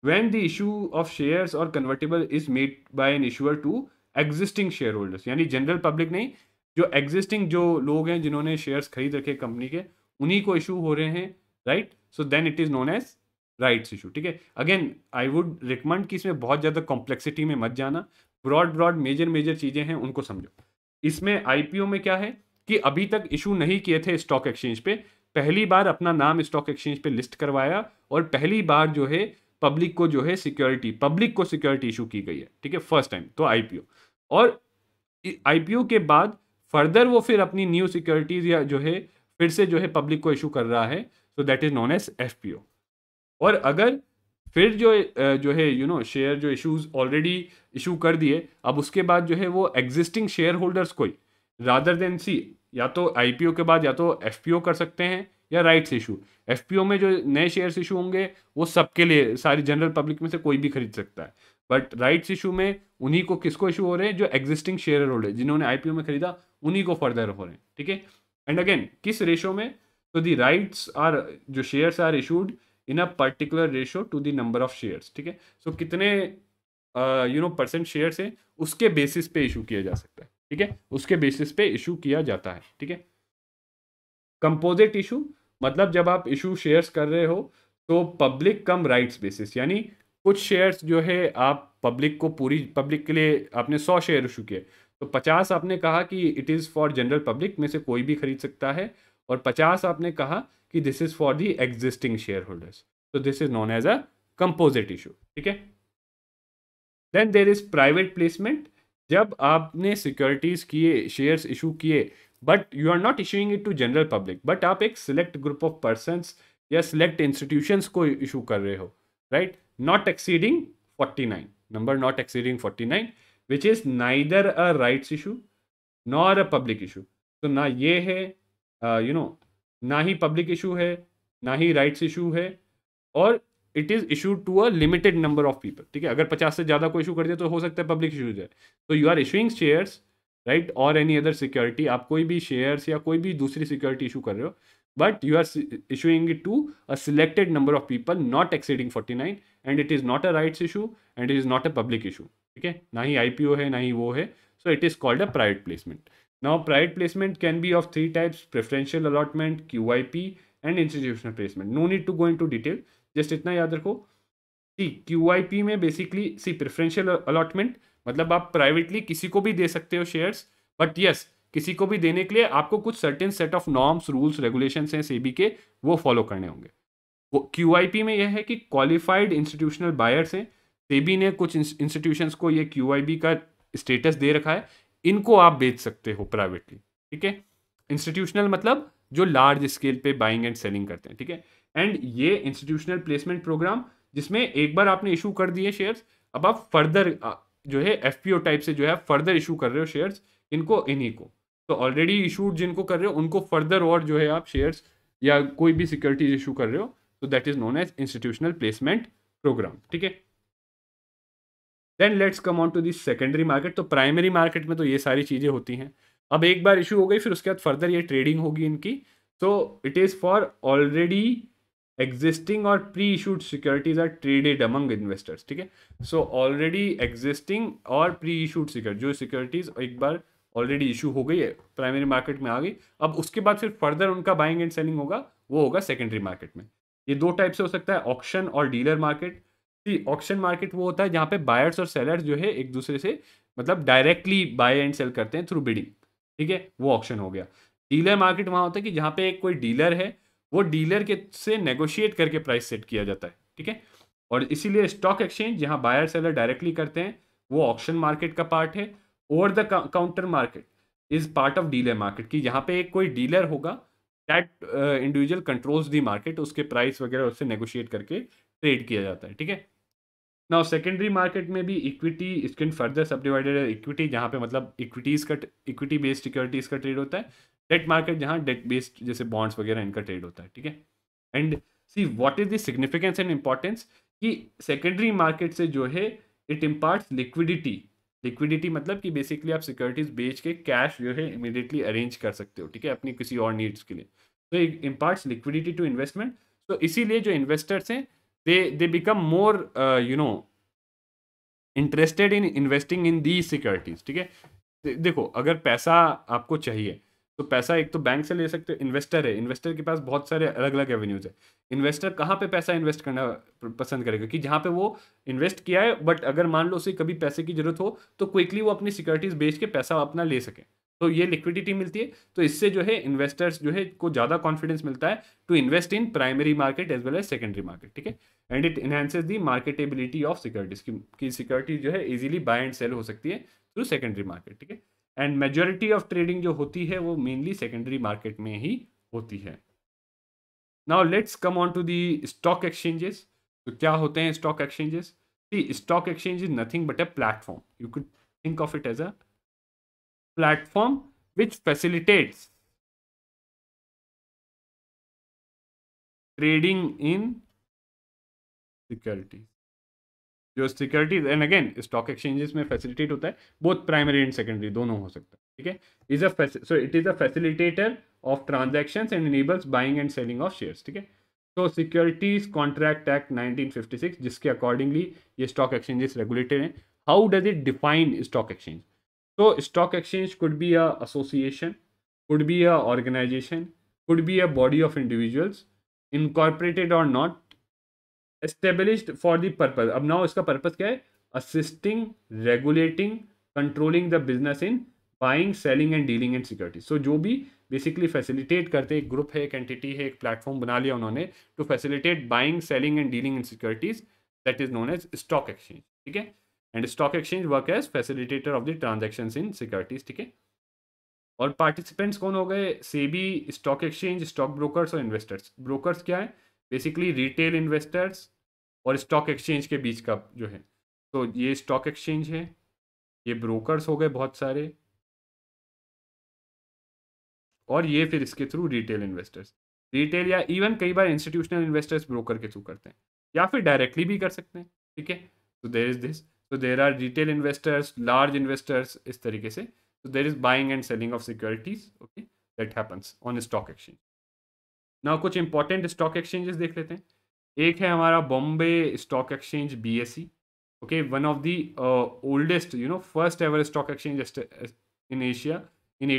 when the issue of share और convertible is made by an issuer to existing shareholders यानी general public नहीं जो existing जो लोग हैं जिन्होंने shares खरीद रखे कंपनी के उन्हीं को इशू हो रहे हैं right so then it is known as rights issue ठीक है अगेन आई वुड रिकमेंड कि इसमें बहुत ज़्यादा कॉम्प्लेक्सिटी में मत जाना ब्रॉड ब्रॉड मेजर मेजर चीज़ें हैं उनको समझो इसमें आई में क्या है कि अभी तक इशू नहीं किए थे स्टॉक एक्सचेंज पे पहली बार अपना नाम स्टॉक एक्सचेंज पे लिस्ट करवाया और पहली बार जो है पब्लिक को जो है सिक्योरिटी पब्लिक को सिक्योरिटी इशू की गई है ठीक है फर्स्ट टाइम तो आईपीओ और आईपीओ के बाद फर्दर वो फिर अपनी न्यू सिक्योरिटीज या जो है फिर से जो है पब्लिक को इशू कर रहा है so that is known as F और अगर फिर जो जो है यू नो शेयर जो इशूज ऑलरेडी इशू कर दिए अब उसके बाद जो है वो एग्जिस्टिंग शेयर होल्डर्स को ही रादर देन सी या तो आई के बाद या तो एफ कर सकते हैं या राइट्स इशू एफ में जो नए शेयर्स इशू होंगे वो सबके लिए सारी जनरल पब्लिक में से कोई भी खरीद सकता है बट राइट्स इशू में उन्हीं को किसको इशू हो रहे हैं जो एग्जिस्टिंग शेयर होल्डर जिन्होंने आई में खरीदा उन्हीं को फर्दर हो रहे हैं ठीक है एंड अगेन किस रेशो में तो दी राइट्स आर जो shares are issued in a particular ratio to the number of shares ठीक है सो कितने यू नो परसेंट शेयर्स हैं उसके बेसिस पे इशू किया जा सकता है ठीक है उसके बेसिस पे इशू किया जाता है ठीक है कंपोजिट इशू मतलब जब आप इशू शेयर्स कर रहे हो तो पब्लिक कम राइट्स बेसिस यानी कुछ शेयर्स जो है आप पब्लिक को पूरी पब्लिक के लिए आपने सौ शेयर इशू किए तो पचास आपने कहा कि it is for general public में से कोई भी खरीद सकता है और पचास आपने कहा कि this is for the existing shareholders तो this is known as a composite issue ठीक है then there is private placement जब आपने सिक्योरिटीज किए शेयर्स इशू किए but you are not issuing it to general public but आप एक select group of person या सिलेक्ट इंस्टीट्यूशंस को इशू कर रहे हो right not exceeding 49 number not exceeding 49 which is neither a rights issue nor a public issue so now ye hai uh, you know ना ही public issue है ना ही rights issue है और it is issued to a limited number of people ठीक है अगर पचास से ज़्यादा कोई इशू कर दे तो हो सकता है पब्लिक इशू जाए तो you are issuing shares right और एनी अदर सिक्योरिटी आप कोई भी शेयर्स या कोई भी दूसरी सिक्योरिटी इशू कर रहे हो but you are issuing it to a selected number of people not exceeding forty nine and it is not a rights issue and it is not a public issue ठीक है ना ही आई P ओ है ना ही वो है so it is called a private placement Now, private placement can be of three types, preferential allotment, QIP and institutional placement. No need to go into detail, just इतना याद रखो सी QIP में basically see preferential allotment मतलब आप privately किसी को भी दे सकते हो शेयर्स बट यस किसी को भी देने के लिए आपको कुछ certain set of norms rules regulations हैं सेबी के वो फॉलो करने होंगे क्यू में यह है कि क्वालिफाइड इंस्टीट्यूशनल बायर्स हैं सेबी ने कुछ इंस्टीट्यूशन को ये क्यू का स्टेटस दे रखा है इनको आप बेच सकते हो प्राइवेटली ठीक है इंस्टीट्यूशनल मतलब जो लार्ज स्केल पे बाइंग एंड सेलिंग करते हैं ठीक है एंड ये इंस्टीट्यूशनल प्लेसमेंट प्रोग्राम जिसमें एक बार आपने इशू कर दिए शेयर्स अब आप फर्दर जो है एफ टाइप से जो है फर्दर इशू कर रहे हो शेयर्स इनको इन्हीं को तो ऑलरेडी इशूड जिनको कर रहे हो उनको फर्दर और जो है आप शेयर्स या कोई भी सिक्योरिटीज इशू कर रहे हो तो that is known as institutional placement program ठीक है then let's come on to this secondary market तो प्राइमरी मार्केट में तो ये सारी चीज़ें होती हैं अब एक बार इशू हो गई फिर उसके बाद फर्दर ये ट्रेडिंग होगी इनकी so it is for already existing और pre issued securities are traded among investors ठीक है सो ऑलरेडी एग्जिस्टिंग और प्री इशूड सिक्योरिटी जो सिक्योरिटीज एक बार ऑलरेडी इशू हो गई है प्राइमरी मार्केट में आ गई अब उसके बाद फिर फर्दर उनका बाइंग एंड सेलिंग होगा वो होगा सेकेंडरी मार्केट में ये दो टाइप से हो सकता है ऑप्शन और डीलर मार्केट जी ऑक्शन मार्केट वो होता है जहाँ पे बायर्स और सेलर्स जो है एक दूसरे से मतलब डायरेक्टली बाय एंड सेल करते हैं थ्रू बिडिंग ठीक है वो ऑक्शन हो गया डीलर मार्केट वहाँ होता है कि जहाँ पे एक कोई डीलर है वो डीलर के से नेगोशिएट करके प्राइस सेट किया जाता है ठीक है और इसीलिए स्टॉक एक्सचेंज जहाँ बायर सेलर डायरेक्टली करते हैं वो ऑप्शन मार्केट का पार्ट है over the counter market is part of dealer market की यहाँ पे एक कोई डीलर होगा that individual controls the market उसके प्राइस वगैरह उससे नेगोशिएट करके ट्रेड किया जाता है ठीक है नाउ सेकेंडरी मार्केट में भी इक्विटी इसके फर्दर सब डिवाइडेड है इक्विटी जहाँ पे मतलब इक्विटीज का इक्विटी बेस्ड सिक्योरिटीज का ट्रेड होता है डेट मार्केट जहाँ डेट बेस्ड जैसे बॉन्ड्स वगैरह इनका ट्रेड होता है ठीक है and see what is the significance and importance कि सेकेंडरी मार्केट से जो है इट इम्पार्ट्स लिक्विडिटी लिक्विडिटी मतलब कि बेसिकली आप सिक्योरिटीज बेच के कैश जो है इमिडिएटली अरेंज कर सकते हो ठीक है अपनी किसी और नीड्स के लिए तो इम्पार्ट्स लिक्विडिटी टू इन्वेस्टमेंट तो इसीलिए जो इन्वेस्टर्स हैं they they become more uh, you know interested in investing in the securities ठीक है देखो अगर पैसा आपको चाहिए तो पैसा एक तो बैंक से ले सकते हो इन्वेस्टर है इन्वेस्टर के पास बहुत सारे अलग अलग एवेन्यूज है इन्वेस्टर कहाँ पे पैसा इन्वेस्ट करना पसंद करेगा कि जहाँ पे वो इन्वेस्ट किया है बट अगर मान लो उसे कभी पैसे की जरूरत हो तो क्विकली वो अपनी सिक्योरिटीज बेच के पैसा अपना ले सके तो ये लिक्विडिटी मिलती है तो इससे जो है इन्वेस्टर्स जो है को ज़्यादा कॉन्फिडेंस मिलता है to invest in primary market as well as secondary market ठीक है and it enhances the marketability of securities की सिक्योरिटी जो है इजीली बाय एंड सेल हो सकती है थ्रू सेकेंडरी मार्केट ठीक है एंड मेजोरिटी ऑफ ट्रेडिंग जो होती है वो मेनली सेकेंडरी मार्केट में ही होती है now let's come on to the stock exchanges तो क्या होते हैं stock exchanges stock exchange is nothing but a platform you could think of it as a platform which facilitates trading in securities जो securities and again stock exchanges में facilitate होता है both primary and secondary दोनों हो सकता है ठीक है is a so it is a facilitator of transactions and enables buying and selling of shares ठीक है सो सिक्योरिटीज कॉन्ट्रैक्ट एक्ट 1956 जिसके अकॉर्डिंगली ये स्टॉक एक्सचेंजेस रेगुलेटेड हैं how does it define stock exchange तो stock exchange could be a association could be a organization could be a body of individuals incorporated और not establish for the purpose अब now इसका purpose क्या है assisting regulating controlling the business in buying selling and dealing and security so जो भी basically facilitate करते एक group है एक एंटिटी है एक प्लेटफॉर्म बना लिया उन्होंने to facilitate buying selling and dealing in securities that is known as stock exchange ठीक है and stock exchange work as facilitator of the transaction in securities ठीक है और पार्टिसिपेंट्स कौन हो गए SEBI stock exchange stock brokers और इन्वेस्टर्स ब्रोकर्स क्या है बेसिकली रिटेल इन्वेस्टर्स और स्टॉक एक्सचेंज के बीच का जो है तो ये स्टॉक एक्सचेंज है ये ब्रोकर्स हो गए बहुत सारे और ये फिर इसके थ्रू रिटेल इन्वेस्टर्स रिटेल या इवन कई बार इंस्टीट्यूशनल इन्वेस्टर्स ब्रोकर के थ्रू करते हैं या फिर डायरेक्टली भी कर सकते हैं ठीक है तो there is this so there are retail investors large investors is tarike se so there is buying and selling of securities okay that happens on a stock exchange now कुछ important stock exchanges देख लेते हैं एक है हमारा Bombay stock exchange BSE. okay one of the uh, oldest you know first ever stock exchange in asia in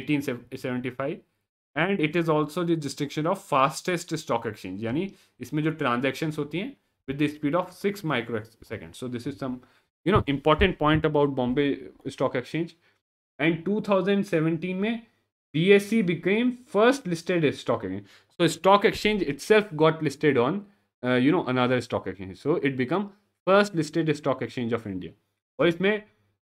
1875 and it is also the distinction of fastest stock exchange yani isme jo transactions hoti hain with the speed of 6 microseconds so this is some you know important point about Bombay stock exchange and 2017 में B S E became first listed stock exchange so stock exchange itself got listed on you know another stock exchange so it become first listed stock exchange of India और इसमें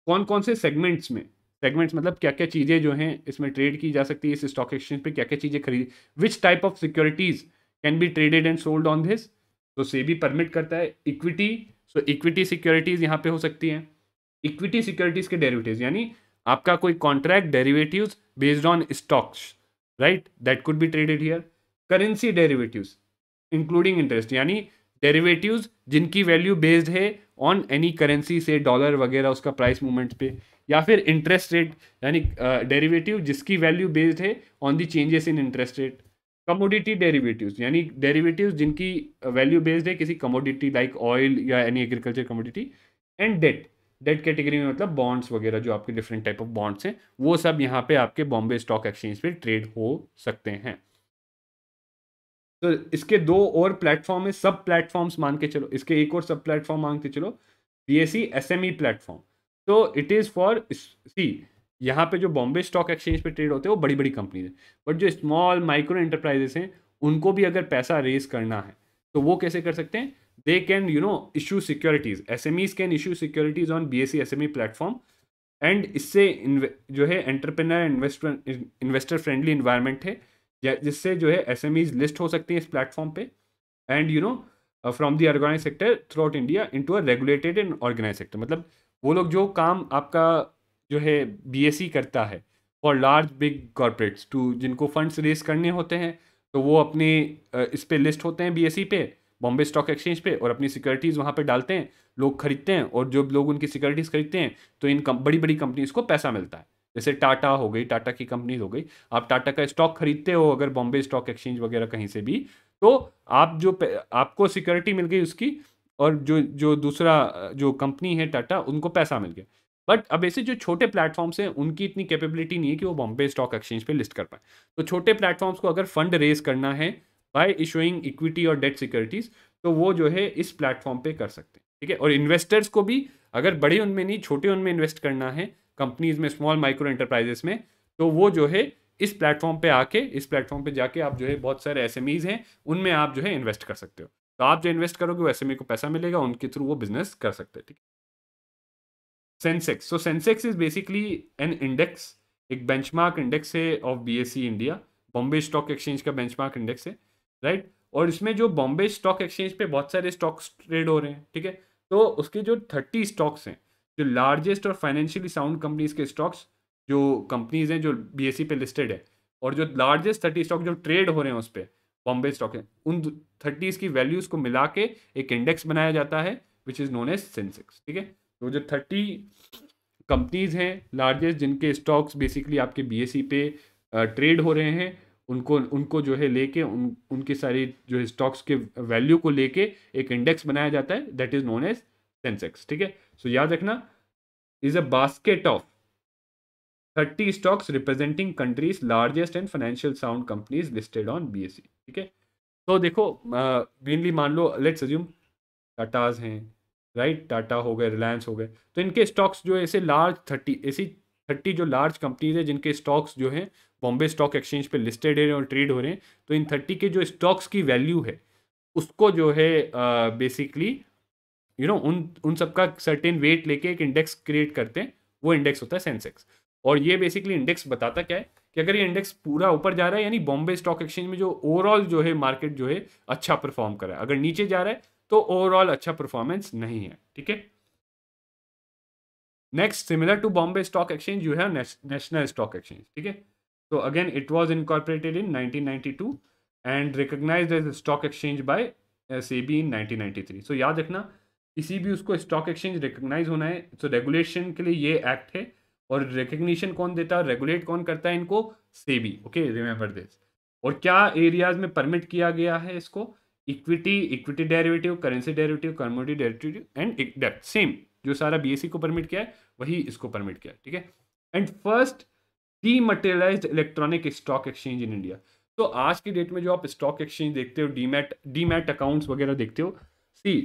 कौन कौन से segments में segments मतलब क्या क्या चीज़ें जो हैं इसमें ट्रेड की जा सकती है इस स्टॉक एक्सचेंज पर क्या क्या चीज़ें खरीद which type of securities can be traded and sold on this तो से भी परमिट करता है इक्विटी सो इक्विटी सिक्योरिटीज़ यहाँ पे हो सकती हैं इक्विटी सिक्योरिटीज़ के डेरिवेटिव्स यानी आपका कोई contract derivatives based on stocks right that could be traded here currency derivatives including interest यानी डेरिवेटिव्स जिनकी वैल्यू बेस्ड है ऑन एनी करेंसी से डॉलर वगैरह उसका प्राइस मूवमेंट पे या फिर इंटरेस्ट रेट यानी डेरिवेटिव uh, जिसकी वैल्यू बेस्ड है on the changes in interest rate commodity derivatives यानी डेरिवेटिव्स जिनकी वैल्यू बेस्ड है किसी कमोडिटी लाइक ऑयल या any agriculture commodity and date date category में मतलब बॉन्ड्स वगैरह जो आपके डिफरेंट टाइप ऑफ बॉन्ड्स हैं वो सब यहाँ पे आपके बॉम्बे स्टॉक एक्सचेंज पे ट्रेड हो सकते हैं तो इसके दो और प्लेटफॉर्म है सब प्लेटफॉर्म्स मान के चलो इसके एक और सब प्लेटफॉर्म मान के चलो बी एस सी एस एम ई प्लेटफॉर्म तो इट इज़ फॉर सी यहाँ पे जो बॉम्बे स्टॉक एक्सचेंज पे ट्रेड होते हैं वो बड़ी बड़ी कंपनीज हैं बट जो स्मॉल माइक्रो एंटरप्राइजेस हैं उनको भी अगर पैसा रेज करना है तो वो कैसे कर सकते हैं they can you know issue securities S M Es can issue securities on B S C S M E platform and इससे जो है entrepreneur investor investor friendly environment है जिससे जो है एस एम ईज लिस्ट हो सकती हैं इस प्लेटफॉर्म पर and you know from the organise sector throughout India into a regulated and organise sector मतलब वो लोग जो काम आपका जो है बीएसई e करता है और लार्ज बिग कॉरपोरेट्स टू जिनको फंड्स रेस करने होते हैं तो वो अपने इस पर लिस्ट होते हैं बीएसई e पे बॉम्बे स्टॉक एक्सचेंज पे और अपनी सिक्योरिटीज़ वहाँ पे डालते हैं लोग खरीदते हैं और जब लोग उनकी सिक्योरिटीज़ खरीदते हैं तो इन कम, बड़ी बड़ी कंपनीज को पैसा मिलता है जैसे टाटा हो गई टाटा की कंपनीज हो गई आप टाटा का स्टॉक खरीदते हो अगर बॉम्बे स्टॉक एक्सचेंज वगैरह कहीं से भी तो आप जो आपको सिक्योरिटी मिल गई उसकी और जो जो दूसरा जो कंपनी है टाटा उनको पैसा मिल गया बट अब ऐसे जो छोटे प्लेटफॉर्म्स हैं उनकी इतनी कैपेबिलिटी नहीं है कि वो बॉम्बे स्टॉक एक्सचेंज पे लिस्ट कर पाए तो छोटे प्लेटफॉर्म्स को अगर फंड रेज करना है बाय इशूइंग इक्विटी और डेट सिक्योरिटीज़ तो वो जो है इस प्लेटफॉर्म पे कर सकते हैं ठीक है और इन्वेस्टर्स को भी अगर बड़े उनमें नहीं छोटे उनमें इन्वेस्ट करना है कंपनीज में स्मॉल माइक्रो एंटरप्राइजेस में तो वो जो है इस प्लेटफॉर्म पे आके इस प्लेटफॉर्म पे जाके आप जो है बहुत सारे एस हैं उनमें आप जो है इन्वेस्ट कर सकते हो तो आप जो इन्वेस्ट करोगे वो एस e को पैसा मिलेगा उनके थ्रू वो बिजनेस कर सकते हैं ठीक है Sensex so Sensex is basically an index एक बेंचमार्क इंडेक्स है of see India Bombay stock exchange का बेंचमार्क इंडेक्स है राइट right? और इसमें जो बॉम्बे स्टॉक एक्सचेंज पे बहुत सारे स्टॉक्स ट्रेड हो रहे हैं ठीक है तो उसके जो थर्टी स्टॉक्स हैं जो लार्जेस्ट और फाइनेंशियली साउंड कंपनीज के स्टॉक्स जो कंपनीज हैं जो बी e पे लिस्टेड है और जो लार्जेस्ट थर्टी स्टॉक जो ट्रेड हो रहे हैं उस पर बॉम्बे स्टॉक है उन थर्टीज़ की वैल्यूज़ को मिला के एक इंडेक्स बनाया जाता है which is known as Sensex ठीक है तो जो थर्टी कंपनीज हैं लार्जेस्ट जिनके स्टॉक्स बेसिकली आपके बी पे ट्रेड हो रहे हैं उनको उनको जो है लेके उन उनके सारे जो है स्टॉक्स के वैल्यू को लेके एक इंडेक्स बनाया जाता है that is known as Sensex ठीक है सो याद रखना is a basket of thirty stocks representing countries largest and financial sound companies listed on B ठीक है तो देखो मेनली मान लो लेट्स अज्यूम टाटाज हैं राइट टाटा हो गए रिलायंस हो गए तो इनके स्टॉक्स जो ऐसे लार्ज थर्टी ऐसी थर्टी जो लार्ज कंपनीज है जिनके स्टॉक्स जो हैं बॉम्बे स्टॉक एक्सचेंज पे लिस्टेड है और ट्रेड हो रहे हैं तो इन थर्टी के जो स्टॉक्स की वैल्यू है उसको जो है बेसिकली यू नो उन उन सबका सर्टेन वेट लेके एक इंडेक्स क्रिएट करते हैं वो इंडेक्स होता है सेंसेक्स और ये बेसिकली इंडेक्स बताता क्या है कि अगर ये इंडेक्स पूरा ऊपर जा रहा है यानी बॉम्बे स्टॉक एक्सचेंज में जो ओवरऑल जो है मार्केट जो है अच्छा परफॉर्म कर रहा है अगर नीचे जा रहा है तो ओवरऑल अच्छा परफॉर्मेंस नहीं है ठीक है next similar to Bombay stock exchange you have national stock exchange ठीक है तो again it was incorporated in 1992 and recognise as stock exchange by SEBI in 1993 so so, याद रखना किसी भी उसको स्टॉक एक्सचेंज रिकोगनाइज होना है सो so, रेगुलेशन के लिए ये एक्ट है और रिकग्निशन कौन देता है रेगुलेट कौन करता है इनको सेबी ओके रिमेंबर दिस और क्या एरियाज में परमिट किया गया है इसको equity equity derivative currency derivative commodity derivative and डेप्ट सेम जो सारा बीएससी को परमिट किया है वही इसको परमिट किया है ठीक है and first dematerialised electronic stock exchange in India तो आज की डेट में जो आप स्टॉक एक्सचेंज देखते हो डीमैट डीमैट अकाउंट्स वगैरह देखते हो सी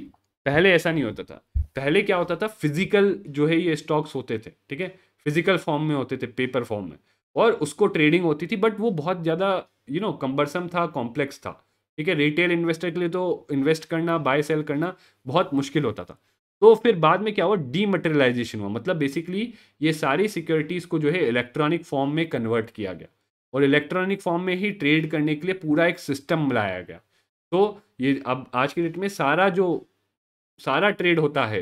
पहले ऐसा नहीं होता था पहले क्या होता था फिजिकल जो है ये स्टॉक्स होते थे ठीक है फिजिकल फॉर्म में होते थे पेपर फॉर्म में और उसको ट्रेडिंग होती थी बट वो बहुत ज़्यादा यू नो कम्बरसम था कॉम्प्लेक्स था ठीक है रिटेल इन्वेस्टर के लिए तो इन्वेस्ट करना बाय सेल करना बहुत मुश्किल होता था तो फिर बाद में क्या हुआ डीमटेरियलाइजेशन हुआ मतलब बेसिकली ये सारी सिक्योरिटीज़ को जो है इलेक्ट्रॉनिक फॉर्म में कन्वर्ट किया गया और इलेक्ट्रॉनिक फॉर्म में ही ट्रेड करने के लिए पूरा एक सिस्टम लाया गया तो ये अब आज के डेट में सारा जो सारा ट्रेड होता है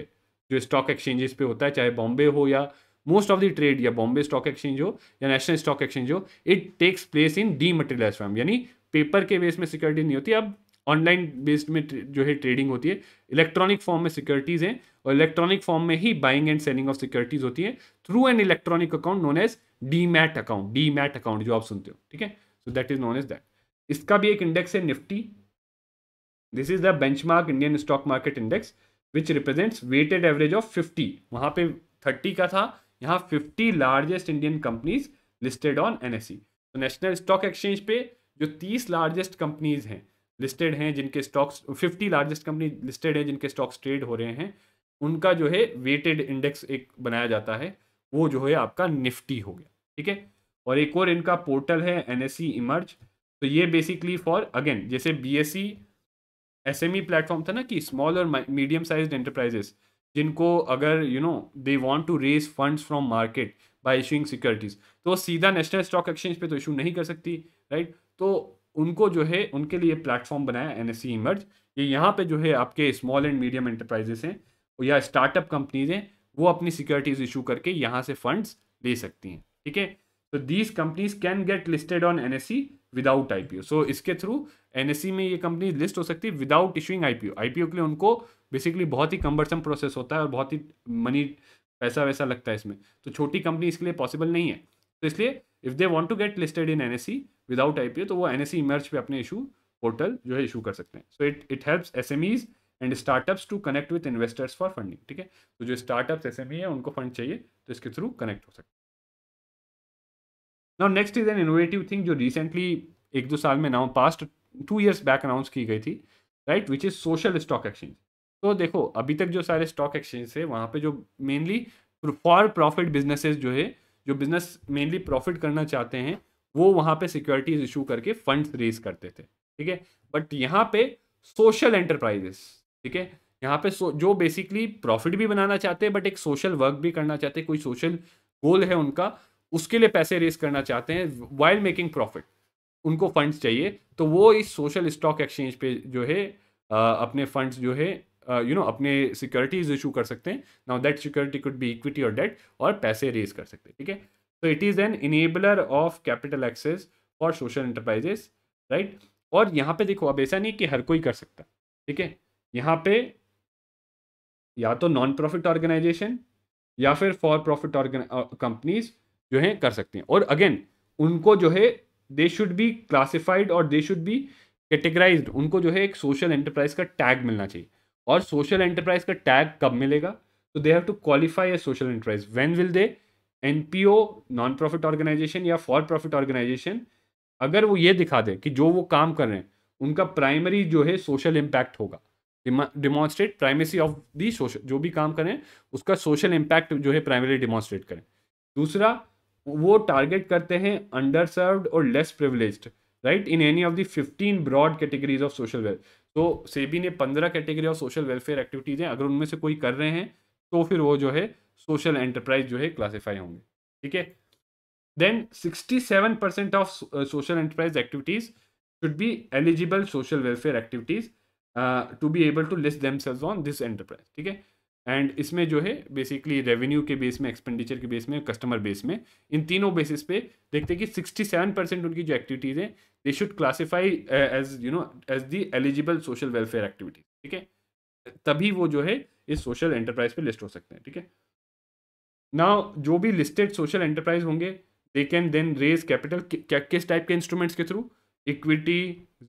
जो स्टॉक एक्सचेंजेस पे होता है चाहे बॉम्बे हो या मोस्ट ऑफ द ट्रेड या बॉम्बे स्टॉक एक्सचेंज हो या नेशनल स्टॉक एक्सचेंज हो it takes place in dematerialise form यानी पेपर के बेस में सिक्योरिटी नहीं होती अब ऑनलाइन बेस्ड में जो है ट्रेडिंग होती है इलेक्ट्रॉनिक फॉर्म में सिक्योरिटीज़ हैं और इलेक्ट्रॉनिक फॉर्म में ही buying and selling of securities होती है through an electronic account known as demat account demat account जो आप सुनते हो ठीक है so that is known as that इसका भी एक इंडेक्स है Nifty this is the benchmark Indian stock market index which represents weighted average of fifty वहाँ पे थर्टी का था यहाँ fifty largest Indian companies listed on N तो नेशनल स्टॉक एक्सचेंज पे जो तीस लार्जेस्ट कंपनीज हैं लिस्टेड हैं जिनके stocks fifty largest company listed हैं जिनके स्टॉक्स ट्रेड हो रहे हैं उनका जो है वेटेड इंडेक्स एक बनाया जाता है वो जो है आपका निफ्टी हो गया ठीक है और एक और इनका पोर्टल है एन एस इमर्ज तो ये बेसिकली फॉर अगेन जैसे बी एस सी एस एम ई प्लेटफॉर्म था ना कि स्मॉल और मीडियम साइज एंटरप्राइजेस जिनको अगर you know they want to raise funds from market by issuing securities तो सीधा नेशनल स्टॉक एक्सचेंज पे तो इशू नहीं कर सकती राइट right? तो उनको जो है उनके लिए प्लेटफॉर्म बनाया एन एस इमर्ज ये यहाँ पे जो है आपके स्मॉल एंड मीडियम एंटरप्राइजेस हैं या स्टार्टअप कंपनीज हैं वो अपनी सिक्योरिटीज इशू करके यहाँ से फंड्स ले सकती हैं ठीक है तो these companies can get listed on N without I so इसके थ्रू एन e में ये कंपनी लिस्ट हो सकती है विदाउट इशूइंग आई पी के लिए उनको बेसिकली बहुत ही कम्बरसम प्रोसेस होता है और बहुत ही मनी पैसा वैसा लगता है इसमें तो छोटी कंपनी इसके लिए पॉसिबल नहीं है तो इसलिए if they want to get listed in N without I तो वो एन एस इमर्ज पे अपने इशू पोर्टल जो है इशू कर सकते हैं so it it helps S M Es and startups to connect with investors for funding ठीक है तो जो स्टार्टअप्स एस एम ई है उनको फंड चाहिए तो इसके थ्रू कनेक्ट हो सकते हैं now next is an innovative thing जो रिसेंटली एक दो साल में now past two years back announce की गई थी right which is social stock exchange तो देखो अभी तक जो सारे स्टॉक एक्सचेंज थे वहाँ पे जो मेनली फॉर प्रॉफिट बिजनेसेस जो है जो बिजनेस मेनली प्रॉफिट करना चाहते हैं वो वहाँ पे सिक्योरिटीज इशू करके फंड्स रेज करते थे ठीक है बट यहाँ पे सोशल एंटरप्राइजेस ठीक है यहाँ पे जो बेसिकली प्रॉफिट भी बनाना चाहते हैं बट एक सोशल वर्क भी करना चाहते हैं कोई सोशल गोल है उनका उसके लिए पैसे रेज करना चाहते हैं वाइल्ड मेकिंग प्रॉफिट उनको फंड्स चाहिए तो वो इस सोशल स्टॉक एक्सचेंज पे जो है अपने फंड्स जो है यू नो अपने सिक्योरिटीज इशू कर सकते हैं now that security could be equity और डेट और पैसे रेज कर सकते हैं ठीक है तो it is an enabler of capital access for social enterprises right और यहाँ पे देखो अब ऐसा नहीं कि हर कोई कर सकता ठीक है यहाँ पे या तो नॉन प्रॉफिट ऑर्गेनाइजेशन या फिर फॉर प्रॉफिट कंपनीज जो है कर सकते हैं और अगेन उनको जो है दे शुड बी क्लासिफाइड और दे शुड बी कैटेगराइज उनको जो है एक सोशल एंटरप्राइज का टैग मिलना चाहिए और सोशल एंटरप्राइज का टैग कब मिलेगा तो they have to qualify a social enterprise when will they N P O non profit organisation या फॉर प्रॉफिट ऑर्गेनाइजेशन अगर वो ये दिखा दे कि जो वो काम कर रहे हैं उनका प्राइमरी जो है सोशल इम्पैक्ट होगा demonstrate primacy of the social जो भी काम करें उसका सोशल इम्पैक्ट जो है प्राइमरी डिमॉन्स्ट्रेट करें दूसरा वो टारगेट करते हैं अंडर सर्व्ड और less privilege right in any of the fifteen broad categories of social welfare तो सेबी ने पंद्रह category of social welfare activities हैं अगर उनमें से कोई कर रहे हैं तो फिर वो जो है सोशल एंटरप्राइज जो है क्लासीफाई होंगे ठीक है then 67 percent of social enterprise activities should be eligible social welfare activities to be able to list list on this enterprise ठीक है एंड इसमें जो है बेसिकली रेवेन्यू के बेस में एक्सपेंडिचर के बेस में कस्टमर बेस में इन तीनों बेसिस पे देखते हैं कि सिक्सटी सेवन परसेंट उनकी जो एक्टिविटीज़ हैं they should classify as you know as the eligible social welfare activities ठीक है तभी वो जो है इस सोशल एंटरप्राइज पे लिस्ट हो सकते हैं ठीक है ना जो भी लिस्टेड सोशल एंटरप्राइज होंगे they can then raise capital क्या किस टाइप के इंस्ट्रूमेंट्स के थ्रू equity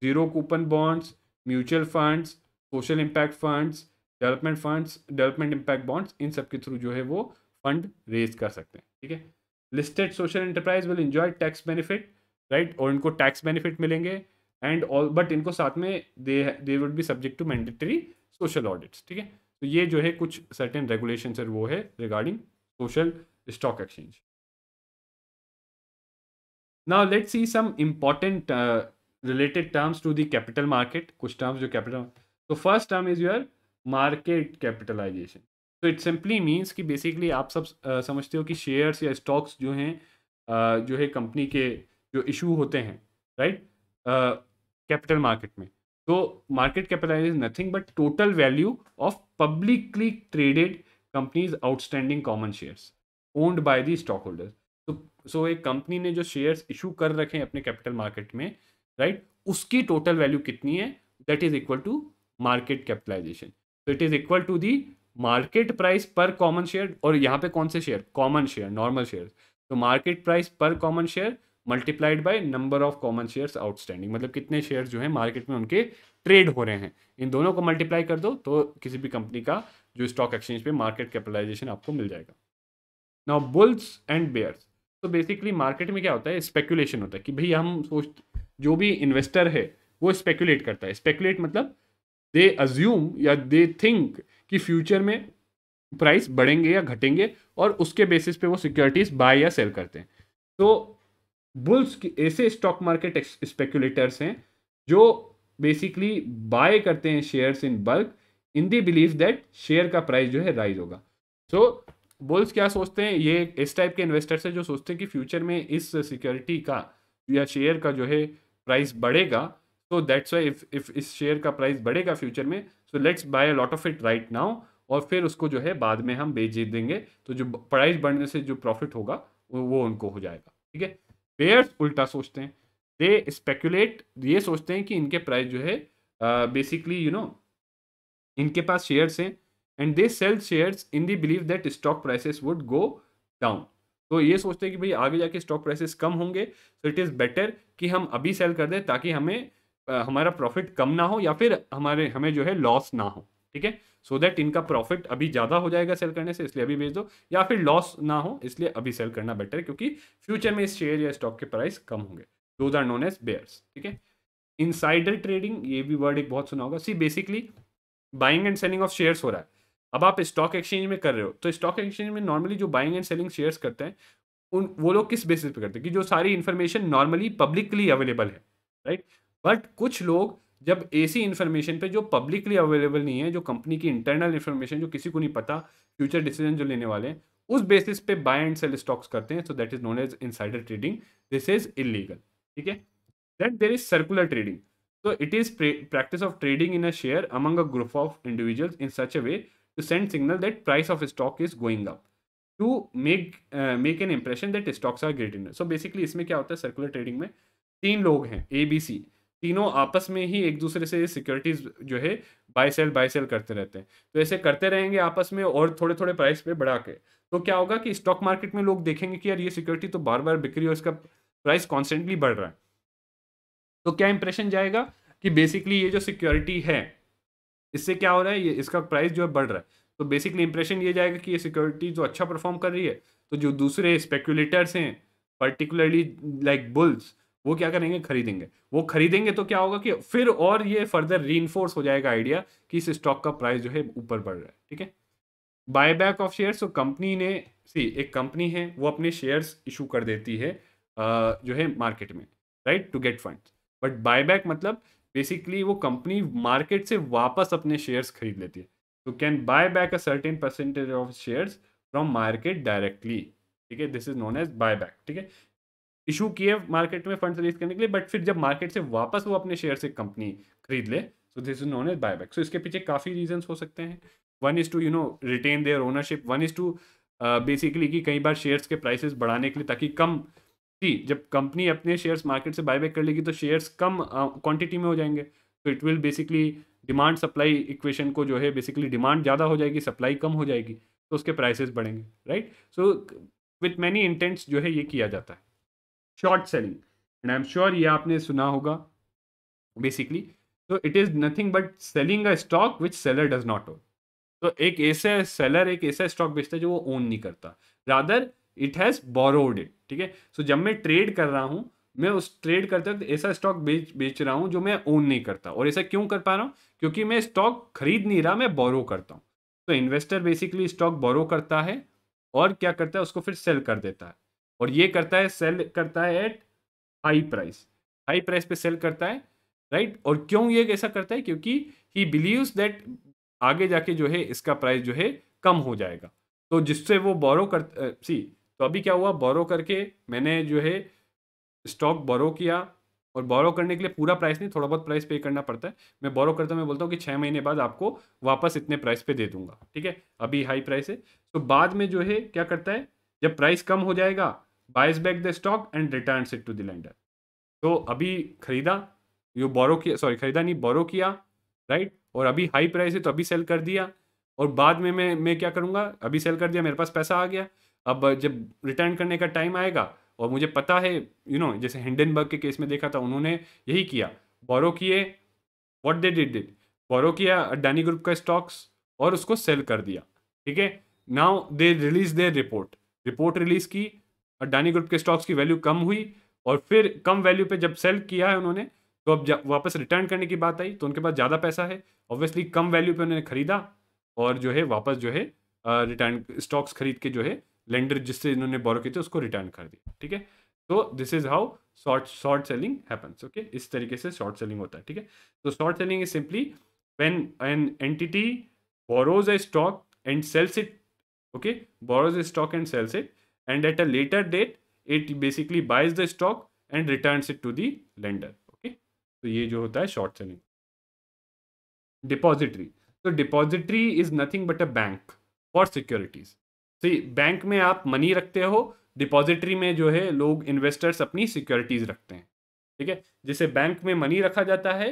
zero coupon bonds mutual funds social impact funds development funds development impact bonds इन सब के थ्रू जो है वो फंड रेज कर सकते हैं ठीक है listed social enterprise will enjoy tax benefit right और इनको टैक्स बेनिफिट मिलेंगे एंड ऑल बट इनको साथ में they they would be subject to mandatory social audits ठीक है तो ये जो है कुछ सर्टेन रेगुलेशन सर वो है regarding social stock exchange. Now let's see some important uh, related terms to the capital market. Kuch terms jo capital. So first term is your market capitalization. So it simply means कि basically आप सब uh, समझते हो कि shares या stocks जो हैं uh, जो है कंपनी के जो issue होते हैं right कैपिटल uh, मार्केट में तो market capitalise nothing but total value of publicly traded companies outstanding common shares owned by the stockholders तो सो एक कंपनी ने जो शेयर्स इशू कर रखे हैं अपने कैपिटल मार्केट में राइट right, उसकी टोटल वैल्यू कितनी है that is equal to market capitalization तो it is equal to the market price per common share और यहाँ पे कौन से share common share normal share तो market price per common share multiplied by number of common shares outstanding मतलब कितने share जो है मार्केट में उनके ट्रेड हो रहे हैं इन दोनों को मल्टीप्लाई कर दो तो किसी भी कंपनी का जो स्टॉक एक्सचेंज पे मार्केट कैपिटलाइजेशन आपको मिल जाएगा नाउ बुल्स एंड बेयर्स तो बेसिकली मार्केट में क्या होता है स्पेकुलेशन होता है कि भाई हम सोच जो भी इन्वेस्टर है वो स्पेकुलेट करता है स्पेकुलेट मतलब दे अज्यूम या दे थिंक कि फ्यूचर में प्राइस बढ़ेंगे या घटेंगे और उसके बेसिस पे वो सिक्योरिटीज़ बाय या सेल करते हैं तो बुल्स ऐसे स्टॉक मार्केट स्पेकुलेटर्स हैं जो बेसिकली बाय करते हैं shares in bulk in the believe that share का प्राइस जो है राइज होगा सो so, बुल्स क्या सोचते हैं ये इस टाइप के इन्वेस्टर्स हैं जो सोचते हैं कि फ्यूचर में इस सिक्योरिटी का या शेयर का जो है प्राइस बढ़ेगा तो दैट्स वाई इफ इफ इस शेयर का प्राइस बढ़ेगा फ्यूचर में so let's buy lot of it right now और फिर उसको जो है बाद में हम बेच देंगे तो जो प्राइस बढ़ने से जो प्रॉफिट होगा वो उनको हो जाएगा ठीक है पेयर्स उल्टा सोचते हैं दे स्पेक्यूलेट ये सोचते हैं कि इनके प्राइस जो है बेसिकली यू नो इनके पास शेयर्स हैं and they sell shares in the believe that stock prices would go down तो ये सोचते हैं कि भाई आगे जाके स्टॉक प्राइसेस कम होंगे सो इट इज़ बेटर कि हम अभी सेल कर दें ताकि हमें आ, हमारा प्रॉफिट कम ना हो या फिर हमारे हमें जो है लॉस ना हो ठीक है सो दैट इनका प्रॉफिट अभी ज़्यादा हो जाएगा सेल करने से इसलिए अभी बेच दो या फिर लॉस ना हो इसलिए अभी सेल करना बेटर क्योंकि फ्यूचर में इस शेयर या स्टॉक के प्राइस कम होंगे those are known as bears ठीक है इनसाइडर ट्रेडिंग ये भी वर्ड एक बहुत सुना होगा see basically buying and selling of shares हो रहा है अब आप स्टॉक एक्सचेंज में कर रहे हो तो स्टॉक एक्सचेंज में नॉर्मली जो बाइंग एंड सेलिंग शेयर्स करते हैं उन वो लोग किस बेसिस पे करते हैं कि जो सारी इन्फॉर्मेशन नॉर्मली पब्लिकली अवेलेबल है राइट बट कुछ लोग जब ऐसी इन्फॉर्मेशन पे जो पब्लिकली अवेलेबल नहीं है जो कंपनी की इंटरनल इन्फॉर्मेशन जो किसी को नहीं पता फ्यूचर डिसीजन जो लेने वाले हैं उस बेसिस पे बाय एंड सेल स्टॉक्स करते हैं so that is known as in trading this is illegal ठीक है then there is circular trading So it is practice of trading in a share among a group of individuals in such a way to send signal that price of stock is going up to make uh, make an impression that stocks are great enough. So basically इसमें क्या होता है circular trading में तीन लोग हैं A B C तीनों आपस में ही एक दूसरे से सिक्योरिटीज जो है बाय सेल बाय सेल करते रहते हैं तो ऐसे करते रहेंगे आपस में और थोड़े थोड़े प्राइस पे बढ़ा के तो क्या होगा कि स्टॉक मार्केट में लोग देखेंगे कि यार ये सिक्योरिटी तो बार बार बिक्री और इसका प्राइस कॉन्स्टेंटली बढ़ रहा है तो क्या इंप्रेशन जाएगा कि बेसिकली ये जो सिक्योरिटी है इससे क्या हो रहा है ये इसका प्राइस जो है बढ़ रहा है तो बेसिकली इंप्रेशन ये जाएगा कि ये सिक्योरिटी जो अच्छा परफॉर्म कर रही है तो जो दूसरे स्पेकुलेटर्स हैं पर्टिकुलरली लाइक बुल्स वो क्या करेंगे खरीदेंगे वो खरीदेंगे तो क्या होगा कि फिर और ये फर्दर री हो जाएगा आइडिया कि इस स्टॉक का प्राइस जो है ऊपर बढ़ रहा है ठीक है बायबैक ऑफ शेयर्स तो कंपनी ने सी एक कंपनी है वो अपने शेयर्स इशू कर देती है जो है मार्केट में right to get funds but buyback मतलब बेसिकली वो कंपनी मार्केट से वापस अपने शेयर्स खरीद लेती है तो can buy back a certain percentage of shares from market directly ठीक है this is known as buy back ठीक है इशू किए मार्केट में फंड रिलीज करने के लिए बट फिर जब मार्केट से वापस वो अपने शेयर से कंपनी खरीद ले so this is known as buy back so इसके पीछे काफ़ी रीजन हो सकते हैं one is to you know retain their ownership one is to basically कि कई बार शेयर्स के प्राइसेस बढ़ाने के लिए ताकि कम सी जब कंपनी अपने शेयर्स मार्केट से बायबैक कर लेगी तो शेयर्स कम क्वांटिटी uh, में हो जाएंगे तो it will basically demand supply equation को जो है बेसिकली डिमांड ज़्यादा हो जाएगी सप्लाई कम हो जाएगी तो उसके प्राइसेस बढ़ेंगे right so with many intents जो है ये किया जाता है short selling and I am sure ये आपने सुना होगा बेसिकली तो it is nothing but selling a stock which seller does not own तो एक ऐसे सेलर एक ऐसा स्टॉक बेचता है जो वो ओन नहीं करता rather it has borrowed it ठीक है सो जब मैं ट्रेड कर रहा हूँ मैं उस ट्रेड करते वक्त ऐसा स्टॉक बेच बेच रहा हूँ जो मैं ओन नहीं करता और ऐसा क्यों कर पा रहा हूँ क्योंकि मैं स्टॉक खरीद नहीं रहा मैं बोरो करता हूँ तो इन्वेस्टर बेसिकली स्टॉक बोरो करता है और क्या करता है उसको फिर सेल कर देता है और ये करता है सेल करता है at high price high price पे सेल करता है राइट और क्यों ये ऐसा करता है क्योंकि ही बिलीव्स दैट आगे जाके जो है इसका प्राइस जो है कम हो जाएगा तो जिससे वो बोरो कर सी तो अभी क्या हुआ बोरो करके मैंने जो है स्टॉक बोरो किया और बोरो करने के लिए पूरा प्राइस नहीं थोड़ा बहुत प्राइस पे करना पड़ता है मैं बोरो करता हूँ मैं बोलता हूँ कि छः महीने बाद आपको वापस इतने प्राइस पे दे दूंगा ठीक है अभी हाई प्राइस है तो बाद में जो है क्या करता है जब प्राइस कम हो जाएगा buys back the stock and return it to the तो अभी खरीदा यो बोरो किया सॉरी खरीदा नहीं बोरो किया राइट और अभी हाई प्राइस है तो अभी सेल कर दिया और बाद में मैं मैं क्या करूँगा अभी सेल कर दिया मेरे पास पैसा आ गया अब जब रिटर्न करने का टाइम आएगा और मुझे पता है यू you नो know, जैसे हिंडनबर्ग के केस में देखा था उन्होंने यही किया बोरो किए what they did did borrow किया अडानी ग्रुप का स्टॉक्स और उसको सेल कर दिया ठीक है now they release their report report release की अडानी ग्रुप के स्टॉक्स की वैल्यू कम हुई और फिर कम वैल्यू पे जब सेल किया है उन्होंने तो अब वापस रिटर्न करने की बात आई तो उनके पास ज़्यादा पैसा है ऑब्वियसली कम वैल्यू पे उन्होंने खरीदा और जो है वापस जो है रिटर्न स्टॉक्स खरीद के जो है लेंडर जिससे इन्होंने बॉरो किया था उसको रिटर्न कर दिया ठीक है तो this is how short short selling happens okay इस तरीके से शॉर्ट सेलिंग होता है ठीक है तो short selling is simply when an entity borrows a stock and sells it okay borrows a stock and sells it and at a later date it basically buys the stock and return it to the lender okay तो ये जो होता है short selling depository तो depository is nothing but a bank for securities सही bank में आप money रखते हो डिपॉजिटरी में जो है लोग इन्वेस्टर्स अपनी सिक्योरिटीज़ रखते हैं ठीक है जैसे बैंक में मनी रखा जाता है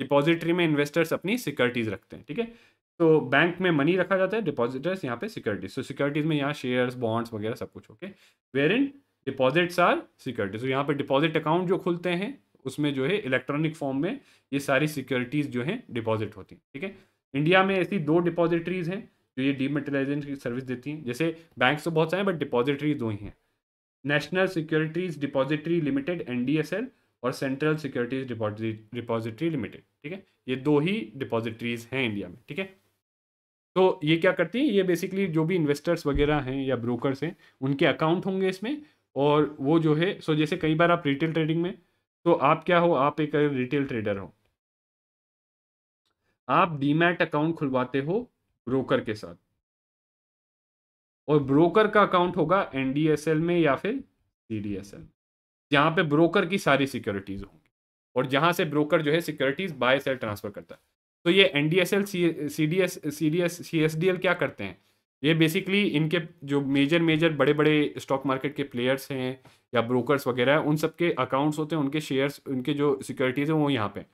डिपॉजिटरी में इन्वेस्टर्स अपनी सिक्योरिटीज़ रखते हैं ठीक है तो बैंक में मनी रखा जाता है डिपॉजिटर्स यहाँ पे सिक्योरिटीज तो सिक्योरिटीज में यहाँ शेयर्स बॉन्ड्स वगैरह सब कुछ okay where in deposits are securities तो यहाँ पे डिपॉजिट अकाउंट जो खुलते हैं उसमें जो है इलेक्ट्रॉनिक फॉर्म में ये सारी सिक्योरिटीज़ जो हैं डिपॉजिट होती हैं ठीक है इंडिया में ऐसी दो डिपॉजिटरीज हैं जो ये डीमेटलाइजेशन की सर्विस देती हैं जैसे बैंक तो बहुत सारे बट डिपॉजिटरीज दो ही हैं national securities depository limited N और सेंट्रल सिक्योरिटीज डिपॉजिटरी लिमिटेड ठीक है ये दो ही डिपॉजिटरीज हैं इंडिया में ठीक है तो ये क्या करती है ये बेसिकली जो भी इन्वेस्टर्स वगैरह हैं या ब्रोकर्स हैं उनके अकाउंट होंगे इसमें और वो जो है सो जैसे कई बार आप रिटेल ट्रेडिंग में तो आप क्या हो आप एक रिटेल ट्रेडर हो आप डीमैट अकाउंट खुलवाते हो ब्रोकर के साथ और ब्रोकर का अकाउंट होगा एनडीएसएल में या फिर सीडीएसएल जहां पे ब्रोकर की सारी सिक्योरिटीज होंगी और जहां से ब्रोकर जो है सिक्योरिटीज बाय सेल ट्रांसफर करता है तो ये NDSL CDS CDS CSDL C D S C D S सी एस डी एल क्या करते हैं ये बेसिकली इनके जो मेजर मेजर बड़े बड़े स्टॉक मार्केट के प्लेयर्स हैं या ब्रोकर्स वगैरह उन सब के अकाउंट्स होते हैं उनके शेयर्स उनके जो सिक्योरिटीज़ हैं वो यहाँ पे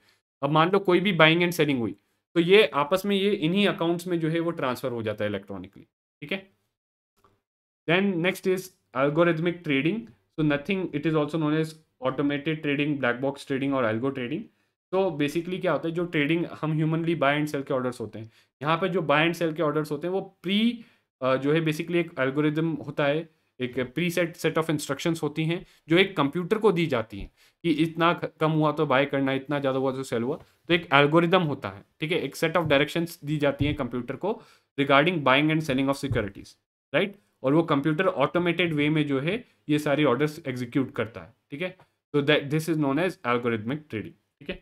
अब मान लो कोई भी बाइंग एंड सेलिंग हुई तो ये आपस में ये इन्हीं अकाउंट्स में जो है वो ट्रांसफर हो जाता है इलेक्ट्रॉनिकली ठीक है then next is algorithmic trading so nothing it is also known as automated trading black box trading और एल्गो ट्रेडिंग तो बेसिकली क्या होता है जो ट्रेडिंग हम ह्यूमनली बाय एंड सेल के ऑर्डर्स होते हैं यहाँ पर जो बाय एंड सेल के ऑर्डर्स होते हैं वो प्री जो है बेसिकली एक एल्गोरिदम होता है एक pre set set of instructions होती हैं जो एक कंप्यूटर को दी जाती हैं कि इतना कम हुआ तो बाय करना इतना ज़्यादा हुआ तो सेल हुआ तो एक एल्गोरिदम होता है ठीक है एक सेट ऑफ डायरेक्शंस दी जाती हैं कंप्यूटर को regarding buying and selling of securities right और वो कंप्यूटर ऑटोमेटेड वे में जो है ये सारी ऑर्डर्स एग्जीक्यूट करता है ठीक है तो that this is known as algorithmic trading ठीक है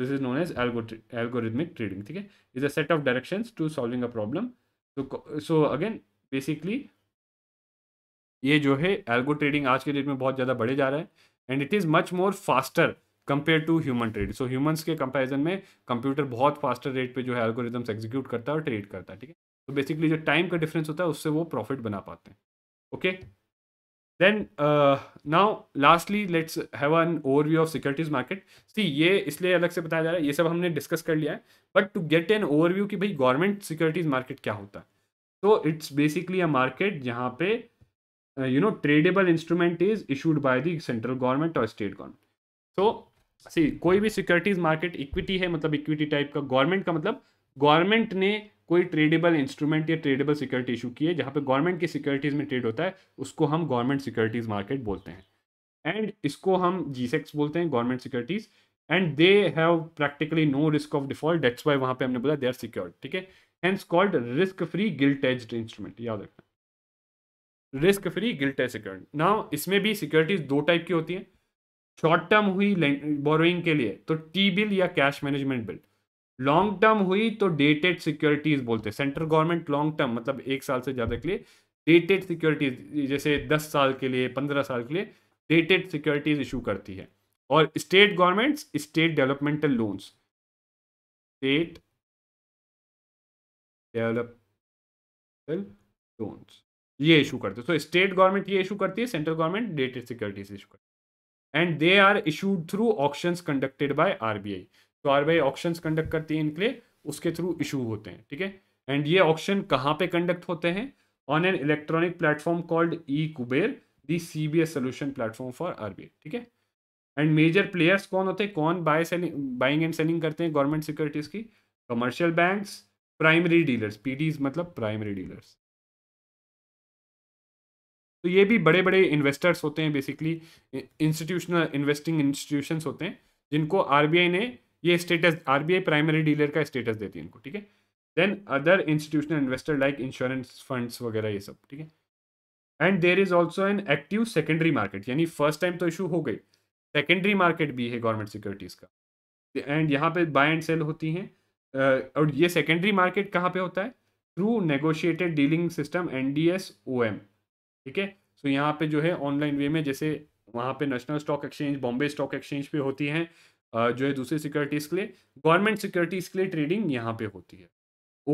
this is known as algorithmic trading ठीक है is a set of directions to solving a problem so again basically ये जो है एल्गो ट्रेडिंग आज के डेट में बहुत ज़्यादा बढ़े जा रहा है and it is much more faster compare to human trade so humans के कंपेरिजन में कंप्यूटर बहुत फास्टर रेट पर जो है एल्गोरिदम्स एग्जीक्यूट करता है और ट्रेड करता है ठीक है तो बेसिकली जो टाइम का डिफरेंस होता है उससे वो प्रॉफिट बना पाते हैं okay then now lastly let's have an overview of securities market see ये इसलिए अलग से बताया जा रहा है ये सब हमने डिस्कस कर लिया है but to get an overview कि भाई गवर्नमेंट सिक्योरिटीज मार्केट क्या होता है तो इट्स बेसिकली अ मार्केट जहाँ पे you know tradable instrument is issued by the central government और स्टेट गवर्नमेंट government सी कोई भी सिक्योरिटीज मार्केट इक्विटी है मतलब इक्विटी टाइप का गवर्नमेंट का मतलब गवर्नमेंट ने कोई ट्रेडेबल इंस्ट्रूमेंट या ट्रेडेबल सिक्योरिटी इशू की है जहाँ पे गवर्नमेंट की सिक्योरिटीज़ में ट्रेड होता है उसको हम गवर्नमेंट सिक्योरिटीज़ मार्केट बोलते हैं एंड इसको हम जी e बोलते हैं government securities and they have practically no risk of default that's why वहाँ पे हमने बोला दे आर सिक्योर्ड ठीक है hence called risk free gilt edged instrument याद रखना रिस्क फ्री गिल्ट सिक्योरिटी ना इसमें भी सिक्योरिटीज दो टाइप की होती हैं शॉर्ट टर्म हुई बोरोइंग के लिए तो टी बिल या cash management bill long term हुई तो डेटेड सिक्योरिटीज बोलते हैं सेंट्रल गवर्नमेंट लॉन्ग टर्म मतलब एक साल से ज़्यादा के लिए डेटेड सिक्योरिटीज जैसे दस साल के लिए पंद्रह साल के लिए डेटेड सिक्योरिटीज इशू करती है और state governments state developmental loans state developmental loans ये इशू करते सो स्टेट गवर्नमेंट ये इशू करती है central government dated securities issue करती है and they are issued through auction conducted by R तो आई ऑप्शन कंडक्ट करती है इनके लिए उसके थ्रू इशू होते हैं ठीक है एंड ये ऑप्शन कहाँ पे कंडक्ट होते हैं on an electronic platform called E Kuber the C B S solution platform for I ठीक है एंड मेजर प्लेयर्स कौन होते हैं कौन buy selling buying and selling करते हैं गवर्नमेंट सिक्योरिटीज़ की commercial banks primary dealers PDs मतलब प्राइमरी डीलर्स तो ये भी बड़े बड़े इन्वेस्टर्स होते हैं बेसिकली इंस्टीट्यूशनल इन्वेस्टिंग इंस्टीट्यूशंस होते हैं जिनको आरबीआई ने ये स्टेटस आरबीआई प्राइमरी डीलर का स्टेटस देती है इनको ठीक है then other institutional investor like insurance funds वगैरह ये सब ठीक है and there is also an active secondary market यानी फर्स्ट टाइम तो इशू हो गई सेकेंडरी मार्केट भी है गवर्नमेंट सिक्योरिटीज़ का एंड यहाँ पे बाय एंड सेल होती हैं और ये सेकेंडरी मार्केट कहाँ पे होता है through negotiated dealing system N D S O M ठीक है सो यहाँ पे जो है ऑनलाइन वे में जैसे वहाँ पे national stock exchange Bombay stock exchange पे होती हैं जो है दूसरी सिक्योरिटीज़ के लिए गवर्नमेंट सिक्योरिटीज़ के लिए ट्रेडिंग यहाँ पे होती है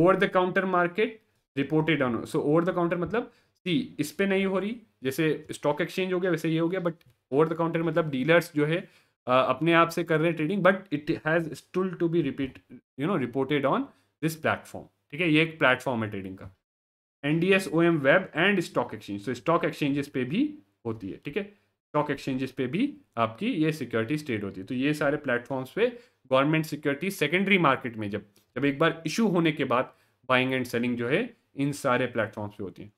over the counter market reported on so over the counter मतलब सी इस पर नहीं हो रही जैसे स्टॉक एक्सचेंज हो गया वैसे ये हो गया बट ओवर द काउंटर मतलब डीलर्स जो है अपने आप से कर रहे हैं trading but it has still to be repeat you know reported on this platform ठीक है ये एक प्लेटफॉर्म है ट्रेडिंग का NDS O M web and stock exchange तो स्टॉक एक्सचेंजेस पे भी होती है ठीक है स्टॉक एक्सचेंजेस पे भी आपकी ये सिक्योरिटी ट्रेड होती है तो ये सारे प्लेटफॉर्म्स पे गवर्नमेंट सिक्योरिटी सेकेंडरी मार्केट में जब जब एक बार इशू होने के बाद बाइंग एंड सेलिंग जो है इन सारे प्लेटफॉर्म्स पे होती है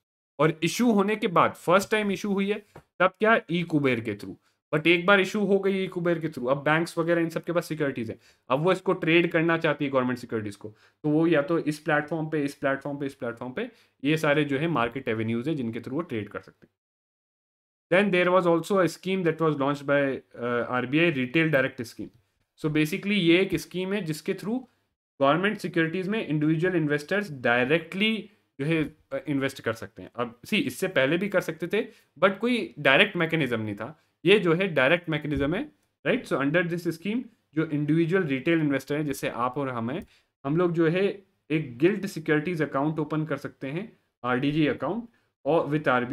और इशू होने के बाद फर्स्ट टाइम इशू हुई है तब क्या ई कुबेर के थ्रू बट एक बार इशू हो गई कुबेर के थ्रू अब बैंक्स वगैरह इन सबके पास सिक्योरिटीज है अब वो इसको ट्रेड करना चाहती है गवर्नमेंट सिक्योरिटीज को तो वो या तो इस प्लेटफॉर्म पे इस प्लेटफॉर्म पे इस प्लेटफॉर्म पे ये सारे जो है मार्केट एवेन्यूज है जिनके थ्रू वो ट्रेड कर सकते हैं there was also a scheme that was launch by R B I retail direct scheme so basically ये एक स्कीम है जिसके थ्रू गवर्नमेंट सिक्योरिटीज में इंडिविजुअल इन्वेस्टर्स डायरेक्टली जो है इन्वेस्ट uh, कर सकते हैं अब सी इससे पहले भी कर सकते थे बट कोई डायरेक्ट मैकेनिज्म नहीं था ये जो है डायरेक्ट मैकेनिज्म है right so under this scheme जो इंडिविजुअल रिटेल इन्वेस्टर हैं जैसे आप और हम हैं हम लोग जो है एक गिल्ड सिक्योरिटीज अकाउंट ओपन कर सकते हैं आर अकाउंट और विथ आर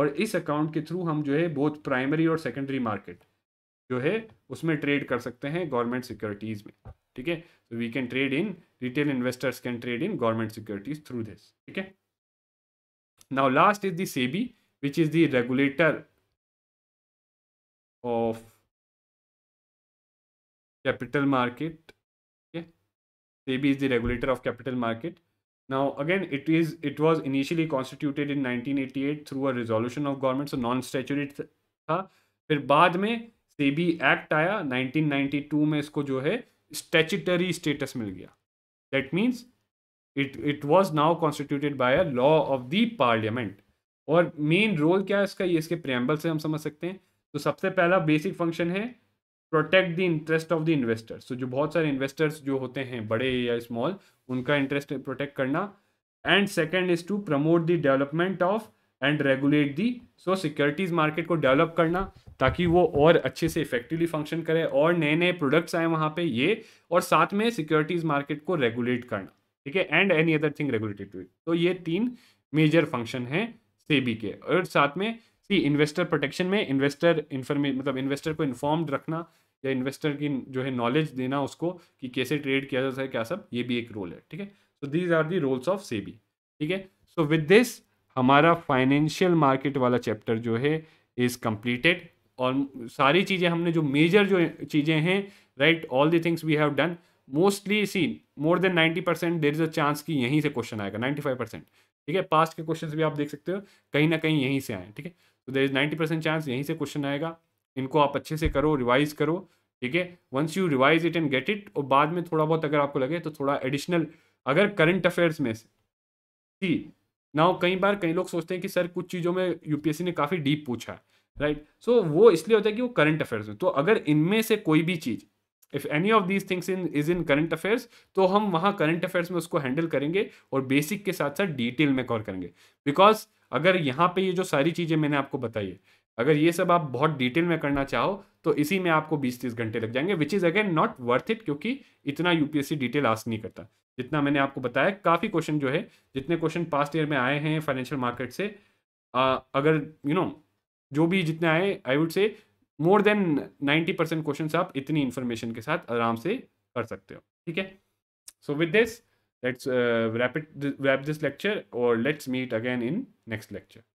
और इस अकाउंट के थ्रू हम जो है बहुत प्राइमरी और सेकेंडरी मार्केट जो है उसमें ट्रेड कर सकते हैं गवर्नमेंट सिक्योरिटीज़ में ठीक है so we can trade in retail investors can trade in government securities through this ठीक है now last is the SEBI which is the regulator of capital market okay SEBI is the regulator of capital market now again it is it was initially constituted in 1988 through a resolution of government so non statutory tha fir baad mein sebi act aaya 1992 mein isko jo hai statutory status mil gaya that means it it was now constituted by a law of the parliament और main role क्या है इसका ये इसके preamble से हम समझ सकते हैं तो सबसे पहला बेसिक फंक्शन है protect the interest of the investors तो जो बहुत सारे इन्वेस्टर्स जो होते हैं बड़े या स्मॉल उनका इंटरेस्ट प्रोटेक्ट करना and second is to promote the development of and regulate the so securities market को डेवलप करना ताकि वो और अच्छे से इफेक्टिवली फंक्शन करे और नए नए प्रोडक्ट्स आए वहाँ पे ये और साथ में सिक्योरिटीज़ मार्केट को रेगुलेट करना ठीक है and any other thing regulated to it तो ये तीन मेजर फंक्शन हैं सेबी के और साथ में सी इन्वेस्टर प्रोटेक्शन में इन्वेस्टर इन्फॉर्मे मतलब इन्वेस्टर को इन्फॉर्म्ड रखना या इन्वेस्टर की जो है नॉलेज देना उसको कि कैसे ट्रेड किया जाता है क्या सब ये भी एक रोल है ठीक है so these are the roles of से ठीक है सो विद दिस हमारा फाइनेंशियल मार्केट वाला चैप्टर जो है इज़ कम्प्लीटेड और सारी चीज़ें हमने जो मेजर जो चीज़ें हैं right all the things we have done mostly see more than ninety percent there is a chance कि यहीं से क्वेश्चन आएगा नाइन्टी फाइव परसेंट ठीक है पास्ट के क्वेश्चन भी आप देख सकते हो कहीं ना कहीं यहीं से आए ठीक है तो there is ninety percent chance यहीं से क्वेश्चन आएगा इनको आप अच्छे से करो रिवाइज करो ठीक है once you revise it and get it और बाद में थोड़ा बहुत अगर आपको लगे तो थोड़ा एडिशनल अगर करंट अफेयर्स में से सी ना कई बार कई लोग सोचते हैं कि सर कुछ चीज़ों में यूपीएससी ने काफ़ी डीप पूछा है राइट right? सो so, वो इसलिए होता है कि वो करंट अफेयर्स में तो अगर इनमें से कोई भी चीज़ if any of these things in is in current affairs तो हम वहाँ करंट अफेयर्स में उसको हैंडल करेंगे और बेसिक के साथ साथ डिटेल में कवर करेंगे बिकॉज अगर यहाँ पे ये जो सारी चीज़ें मैंने आपको बताई है अगर ये सब आप बहुत डिटेल में करना चाहो तो इसी में आपको 20-30 घंटे लग जाएंगे which is again not worth it क्योंकि इतना यूपीएससी डिटेल आस नहीं करता जितना मैंने आपको बताया काफ़ी क्वेश्चन जो है जितने क्वेश्चन पास्ट ईयर में आए हैं फाइनेंशियल मार्केट से आ, अगर यू you नो know, जो भी जितने आए I would say more than ninety percent question आप इतनी इन्फॉर्मेशन के साथ आराम से कर सकते हो ठीक है so with this let's rapid wrap this lecture और let's meet again in next lecture